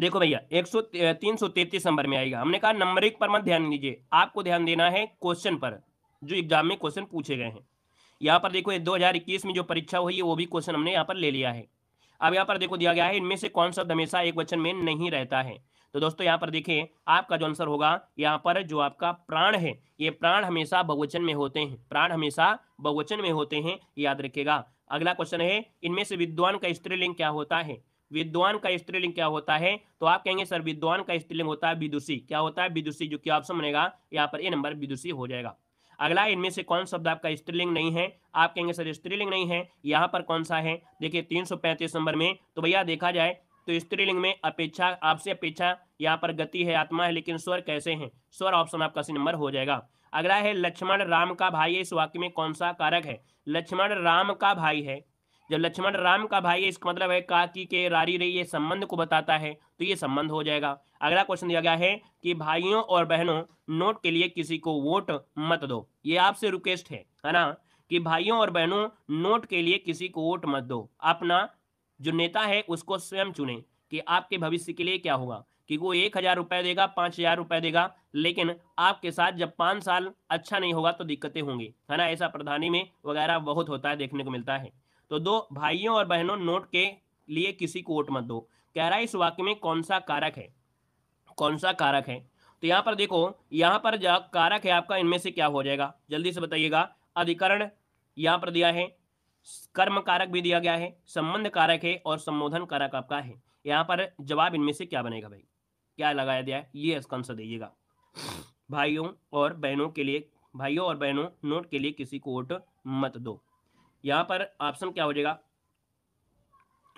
देखो भैया एक सौ तीन सौ तैतीस नंबर में आएगा हमने कहा एक पर मत ध्यान दीजिए आपको ध्यान देना है क्वेश्चन पर जो एग्जाम में क्वेश्चन पूछे गए हैं यहाँ पर देखो दो हजार इक्कीस में जो परीक्षा हुई है वो भी क्वेश्चन हमने यहाँ पर ले लिया है अब यहाँ पर देखो दिया गया है इनमें से कौन शब्द हमेशा एक वचन में नहीं रहता है तो दोस्तों यहाँ पर देखें आपका जो आंसर होगा यहाँ पर जो आपका प्राण है ये प्राण हमेशा बहुवचन में होते हैं प्राण हमेशा बहुवचन में होते हैं याद रखेगा अगला क्वेश्चन है इनमें से विद्वान का स्त्रीलिंग क्या होता है विद्वान का स्त्रीलिंग क्या होता है तो आप कहेंगे सर विद्वान का स्त्रीलिंग होता है विदुषी क्या होता है विदुषी जो कि ऑप्शन बनेगा यहाँ पर ए नंबर विदुषी हो जाएगा अगला इनमें से कौन शब्द आपका स्त्रीलिंग नहीं है आप कहेंगे सर स्त्रीलिंग नहीं है यहाँ पर कौन सा है देखिए तीन नंबर में तो भैया देखा जाए तो स्त्रीलिंग में अपेक्षा आपसे अपेक्षा यहाँ पर गति है आत्मा है लेकिन स्वर कैसे हैं स्वर ऑप्शन आपका सी नंबर हो जाएगा अगला है लक्ष्मण राम का भाई इस वाक्य में कौन सा कारक है लक्ष्मण राम का भाई है जब लक्ष्मण राम का भाई है इसका मतलब है काकी के रारी रही ये संबंध को बताता है तो ये संबंध हो जाएगा अगला क्वेश्चन दिया गया है कि भाइयों और बहनों नोट के लिए किसी को वोट मत दो ये आपसे रिक्वेस्ट है है ना कि भाइयों और बहनों नोट के लिए किसी को वोट मत दो अपना जो नेता है उसको स्वयं चुने कि आपके भविष्य के लिए क्या होगा कि वो एक हजार रुपए देगा पांच हजार रुपये देगा लेकिन आपके साथ जब पांच साल अच्छा नहीं होगा तो दिक्कतें होंगी है ना ऐसा प्रधानी में वगैरह बहुत होता है देखने को मिलता है तो दो भाइयों और बहनों नोट के लिए किसी को वोट मत दो कह रहा है इस वाक्य में कौन सा कारक है कौन सा कारक है तो यहाँ पर देखो यहाँ पर कारक है आपका इनमें से क्या हो जाएगा जल्दी से बताइएगा अधिकरण यहाँ पर दिया है कर्म कारक भी दिया गया है संबंध कारक है और संबोधन कारक आपका है यहाँ पर जवाब इनमें से क्या बनेगा भाई क्या लगाया गया है ये इसका आंसर दीजिएगा भाइयों और बहनों के लिए भाइयों और बहनों नोट के लिए किसी को वोट मत दो यहाँ पर ऑप्शन क्या हो जाएगा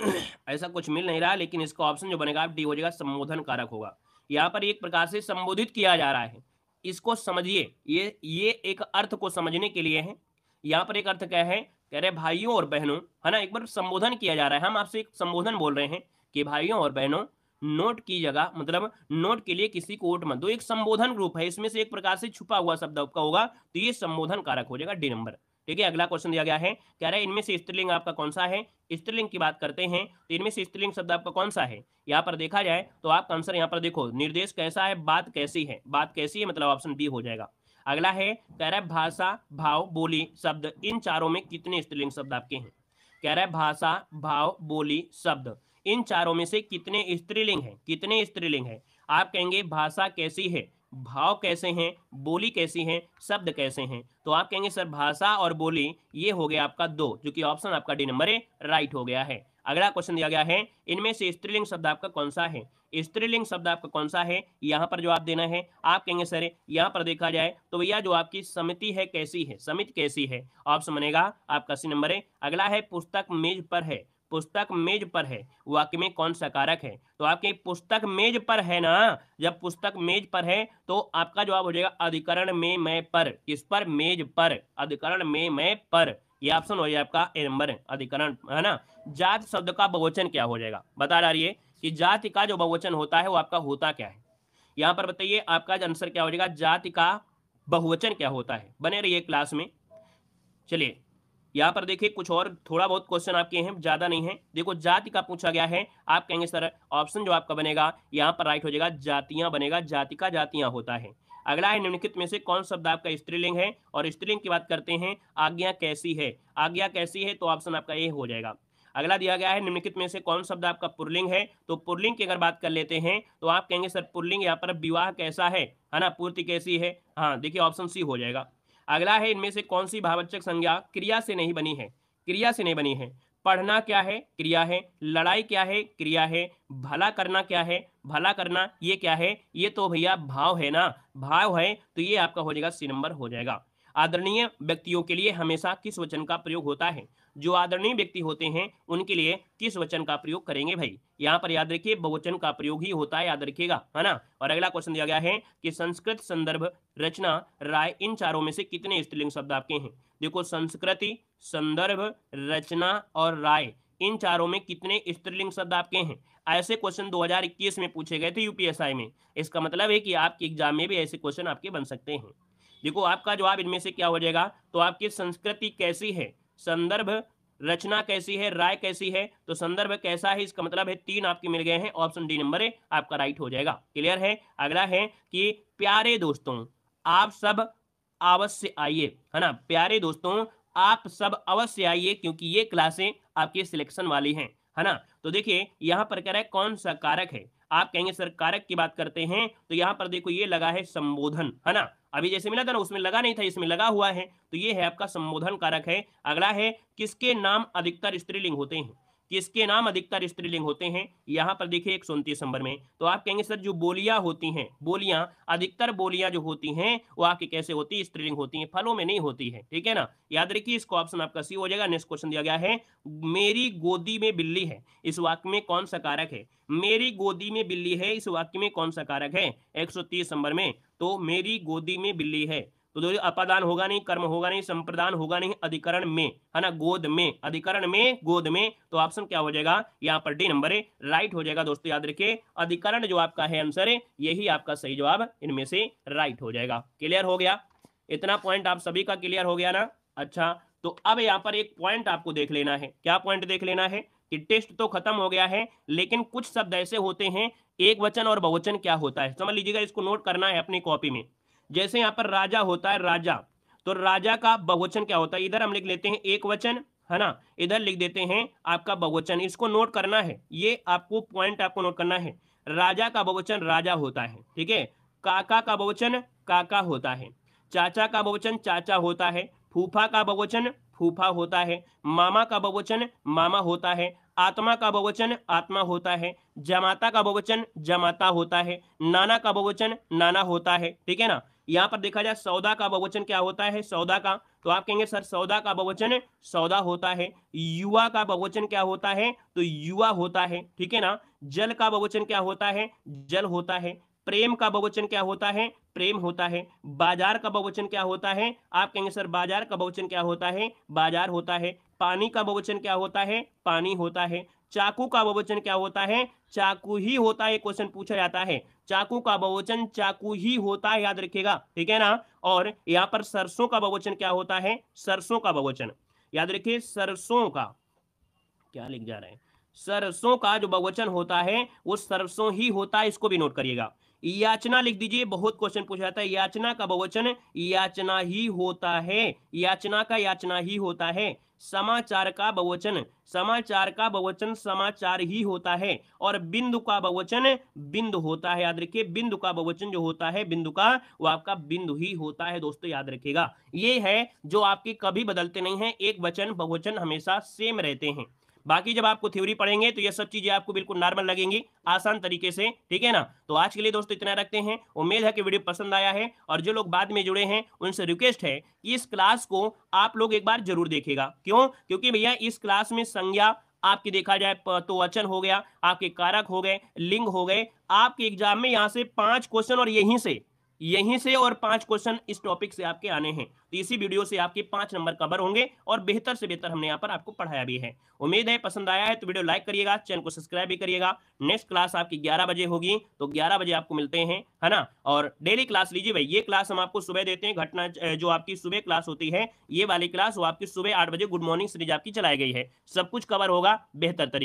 [clears throat] ऐसा कुछ मिल नहीं रहा लेकिन इसका ऑप्शन जो बनेगा डी हो जाएगा संबोधन कारक होगा यहाँ पर एक प्रकार से संबोधित किया जा रहा है इसको समझिए ये ये एक अर्थ को समझने के लिए है यहाँ पर एक अर्थ क्या है कह रहे भाइयों और बहनों है ना एक बार संबोधन किया जा रहा है हम आपसे एक संबोधन बोल रहे हैं कि भाइयों और बहनों नोट की जगह मतलब नोट के लिए किसी को वोट मत दो एक संबोधन ग्रुप है इसमें से एक प्रकार से छुपा हुआ शब्द आपका होगा तो ये संबोधन कारक हो जाएगा डी नंबर ठीक है अगला क्वेश्चन दिया गया है कह रहा है इनमें से स्त्रीलिंग आपका कौन सा है स्त्रीलिंग की बात करते हैं तो इनमें से स्त्रीलिंग शब्द आपका कौन सा है यहाँ पर देखा जाए तो आप आंसर यहाँ पर देखो निर्देश कैसा है बात कैसी है बात कैसी है मतलब ऑप्शन बी हो जाएगा अगला है कह रहा है भाषा भाव बोली शब्द इन चारों में कितने स्त्रीलिंग शब्द आपके हैं कह रहा है भाषा भाव बोली शब्द इन चारों में से कितने स्त्रीलिंग है कितने स्त्रीलिंग है आप कहेंगे भाषा कैसी है भाव कैसे हैं बोली कैसी है शब्द कैसे हैं तो आप कहेंगे सर भाषा और बोली ये हो गया आपका दो जो कि ऑप्शन आपका डी नंबर ए राइट हो गया है अगला क्वेश्चन दिया गया है इनमें से स्त्रीलिंग शब्द आपका कौन सा है स्त्रीलिंग शब्द आपका कौन सा है यहाँ पर जवाब देना है आप कहेंगे सर यहाँ पर देखा जाए तो भैया जो आपकी समिति है कैसी है समिति कैसी है ऑप्शन बनेगा आपका सी नंबर है अगला है पुस्तक मेज पर है पुस्तक मेज पर है वाक्य में कौन सा कारक है तो आपके पुस्तक मेज पर है ना जब पुस्तक मेज पर है तो आपका जवाब हो जाएगा अधिकरण में मैं पर किस पर मेज पर अधिकरण में मैं पर ये ऑप्शन हो जाएगा आपका ए नंबर अधिकरण है ना जात शब्द का बहुवचन क्या हो जाएगा बता डालिए कि जाति का जो बहुवचन होता है वो आपका होता क्या है यहाँ पर बताइए आपका आंसर क्या हो जाएगा जाति का बहुवचन क्या होता है बने रहिए क्लास में चलिए यहाँ पर देखिए कुछ और थोड़ा बहुत क्वेश्चन आपके हैं ज्यादा नहीं है देखो जाति का पूछा गया है आप कहेंगे सर ऑप्शन जो आपका बनेगा यहाँ पर राइट हो जाएगा जातियां बनेगा जाति का जातियां होता है अगला है निम्नलिखित में से कौन शब्द आपका स्त्रीलिंग है और स्त्रीलिंग की बात करते हैं आज्ञा कैसी है आज्ञा कैसी है तो ऑप्शन आपका ए हो जाएगा अगला दिया गया है निम्नलिखित में से कौन शब्द आपका पुरलिंग है तो पुरलिंग की अगर बात कर लेते हैं तो आप कहेंगे सर पुरलिंग यहाँ पर विवाह कैसा है है ना पूर्ति कैसी है हाँ देखिए ऑप्शन सी हो जाएगा अगला है इनमें से कौन सी भावचक संज्ञा क्रिया से नहीं बनी है क्रिया से नहीं बनी है पढ़ना क्या है क्रिया है लड़ाई क्या है क्रिया है भला करना क्या है भला करना ये क्या है ये तो भैया भाव है ना भाव है तो ये आपका हो जाएगा सी नंबर हो जाएगा आदरणीय व्यक्तियों के लिए हमेशा किस वचन का प्रयोग होता है जो आदरणीय व्यक्ति होते हैं उनके लिए किस वचन का प्रयोग करेंगे भाई यहाँ पर याद रखिए बहुवचन का प्रयोग ही होता है याद रखिएगा है ना और अगला क्वेश्चन दिया गया है कि संस्कृत संदर्भ रचना राय इन चारों में से कितने स्त्रीलिंग शब्द आपके हैं देखो संस्कृति संदर्भ रचना और राय इन चारों में कितने स्त्रीलिंग शब्द आपके हैं ऐसे क्वेश्चन 2021 में पूछे गए थे यूपीएसआई में इसका मतलब है कि आपके एग्जाम में भी ऐसे क्वेश्चन आपके बन सकते हैं देखो आपका जवाब इनमें से क्या हो जाएगा तो आपकी संस्कृति कैसी है संदर्भ रचना कैसी है राय कैसी है तो संदर्भ कैसा है इसका मतलब है तीन आपके मिल गए हैं ऑप्शन डी नंबर आपका राइट हो जाएगा क्लियर है अगला है कि प्यारे दोस्तों आप सब अवश्य आइए है ना प्यारे दोस्तों आप सब अवश्य आइए क्योंकि ये क्लासें आपकी सिलेक्शन वाली हैं है ना तो देखिए यहाँ पर कह रहा है कौन सा कारक है आप कहेंगे सर कारक की बात करते हैं तो यहाँ पर देखो ये लगा है संबोधन है ना अभी जैसे मिला था ना उसमें लगा नहीं था इसमें लगा हुआ है तो ये है आपका संबोधन कारक है अगला है किसके नाम अधिकतर स्त्रीलिंग होते हैं किसके नाम अधिकतर स्त्रीलिंग होते हैं यहाँ पर देखिए एक नंबर में तो आप कहेंगे सर जो बोलियां होती हैं बोलियां अधिकतर बोलियां जो होती हैं वो आपकी कैसे होती है स्त्रीलिंग होती है फलों में नहीं होती है ठीक है ना याद रखिए इसको ऑप्शन आपका सी हो जाएगा नेक्स्ट क्वेश्चन दिया गया है मेरी गोदी में बिल्ली है इस वाक्य में कौन सा कारक है मेरी गोदी में बिल्ली है इस वाक्य में कौन सा कारक है तीस नंबर में तो मेरी गोदी में बिल्ली है तो जो अपादान होगा नहीं कर्म होगा नहीं संप्रदान होगा नहीं अधिकरण में है ना गोद में अधिकरण में गोद में तो ऑप्शन क्या हो जाएगा यहाँ पर डी नंबर राइट हो जाएगा दोस्तों याद रखिए अधिकरण जो आपका है आंसर है यही आपका सही जवाब इनमें से राइट हो जाएगा क्लियर हो गया इतना पॉइंट आप सभी का क्लियर हो गया ना अच्छा तो अब यहाँ पर एक पॉइंट आपको देख लेना है क्या पॉइंट देख लेना है कि टेस्ट तो खत्म हो गया है लेकिन कुछ शब्द ऐसे होते हैं एक वचन और बहुवचन क्या होता है समझ लीजिएगा इसको नोट करना है अपनी कॉपी में जैसे यहाँ पर राजा होता है राजा तो राजा का बहुवचन क्या होता है इधर हम लिख लेते हैं एक वचन है ना इधर लिख देते हैं आपका बहुवचन इसको नोट करना है ये आपको पॉइंट आपको नोट करना है राजा का बहुवचन राजा होता है ठीक है काका का बहुवचन काका होता है चाचा का बहुवचन चाचा होता है फूफा का बहुवचन फूफा होता है मामा का बहुवचन मामा होता है आत्मा का बहुवचन आत्मा होता है जमाता का बहुवचन जमाता होता है नाना का बहुवचन नाना होता है ठीक है ना यहाँ पर देखा जाए सौदा का बहुवचन क्या होता है सौदा का तो आप कहेंगे सर सौदा का बहुवचन सौदा होता है युवा का बहुवचन क्या होता है तो युवा होता है ठीक है ना जल का बहुवचन क्या होता है जल होता है प्रेम का बहुवचन क्या होता है प्रेम होता है बाजार का बहुवचन क्या होता है आप कहेंगे सर बाजार का बहुवचन क्या होता है बाजार होता है पानी का बहुवचन क्या होता है पानी होता है चाकू का बहुवचन क्या होता है चाकू ही होता है क्वेश्चन पूछा जाता है चाकू का बहुवचन चाकू ही होता है याद रखिएगा ठीक है ना और यहाँ पर सरसों का बहुवचन क्या होता है सरसों का बहुवचन याद रखिए सरसों का क्या लिख जा रहे हैं सरसों का जो बहुवचन होता है वो सरसों ही होता है इसको भी नोट करिएगा याचना लिख दीजिए बहुत क्वेश्चन पूछा जाता है याचना का बहुवचन याचना ही होता है याचना का याचना ही होता है समाचार का बहुवचन समाचार का बहुवचन समाचार ही होता है और बिंदु का बहुवचन बिंदु होता है याद रखिए बिंदु का बहुवचन जो होता है बिंदु का वो आपका बिंदु ही होता है दोस्तों याद रखिएगा ये है जो आपके कभी बदलते नहीं है एक वचन बहुवचन हमेशा सेम रहते हैं बाकी जब आपको थ्योरी पढ़ेंगे तो ये सब चीजें आपको बिल्कुल नॉर्मल लगेंगी आसान तरीके से ठीक है ना तो आज के लिए दोस्तों इतना रखते हैं उम्मीद है कि वीडियो पसंद आया है और जो लोग बाद में जुड़े हैं उनसे रिक्वेस्ट है कि इस क्लास को आप लोग एक बार जरूर देखेगा क्यों क्योंकि भैया इस क्लास में संज्ञा आपके देखा जाए तो वचन हो गया आपके कारक हो गए लिंग हो गए आपके एग्जाम में यहाँ से पांच क्वेश्चन और यहीं से यहीं से और पांच क्वेश्चन इस टॉपिक से आपके आने हैं तो इसी वीडियो से आपके पांच नंबर कवर होंगे और बेहतर से बेहतर हमने यहाँ पर आपको पढ़ाया भी है उम्मीद है पसंद आया है तो वीडियो लाइक करिएगा चैनल को सब्सक्राइब भी करिएगा नेक्स्ट क्लास आपकी ग्यारह बजे होगी तो ग्यारह बजे आपको मिलते हैं है ना और डेली क्लास लीजिए भाई ये क्लास हम आपको सुबह देते हैं घटना जो आपकी सुबह क्लास होती है ये वाली क्लास वो आपकी सुबह आठ बजे गुड मॉर्निंग सीरीज आपकी चलाई गई है सब कुछ कवर होगा बेहतर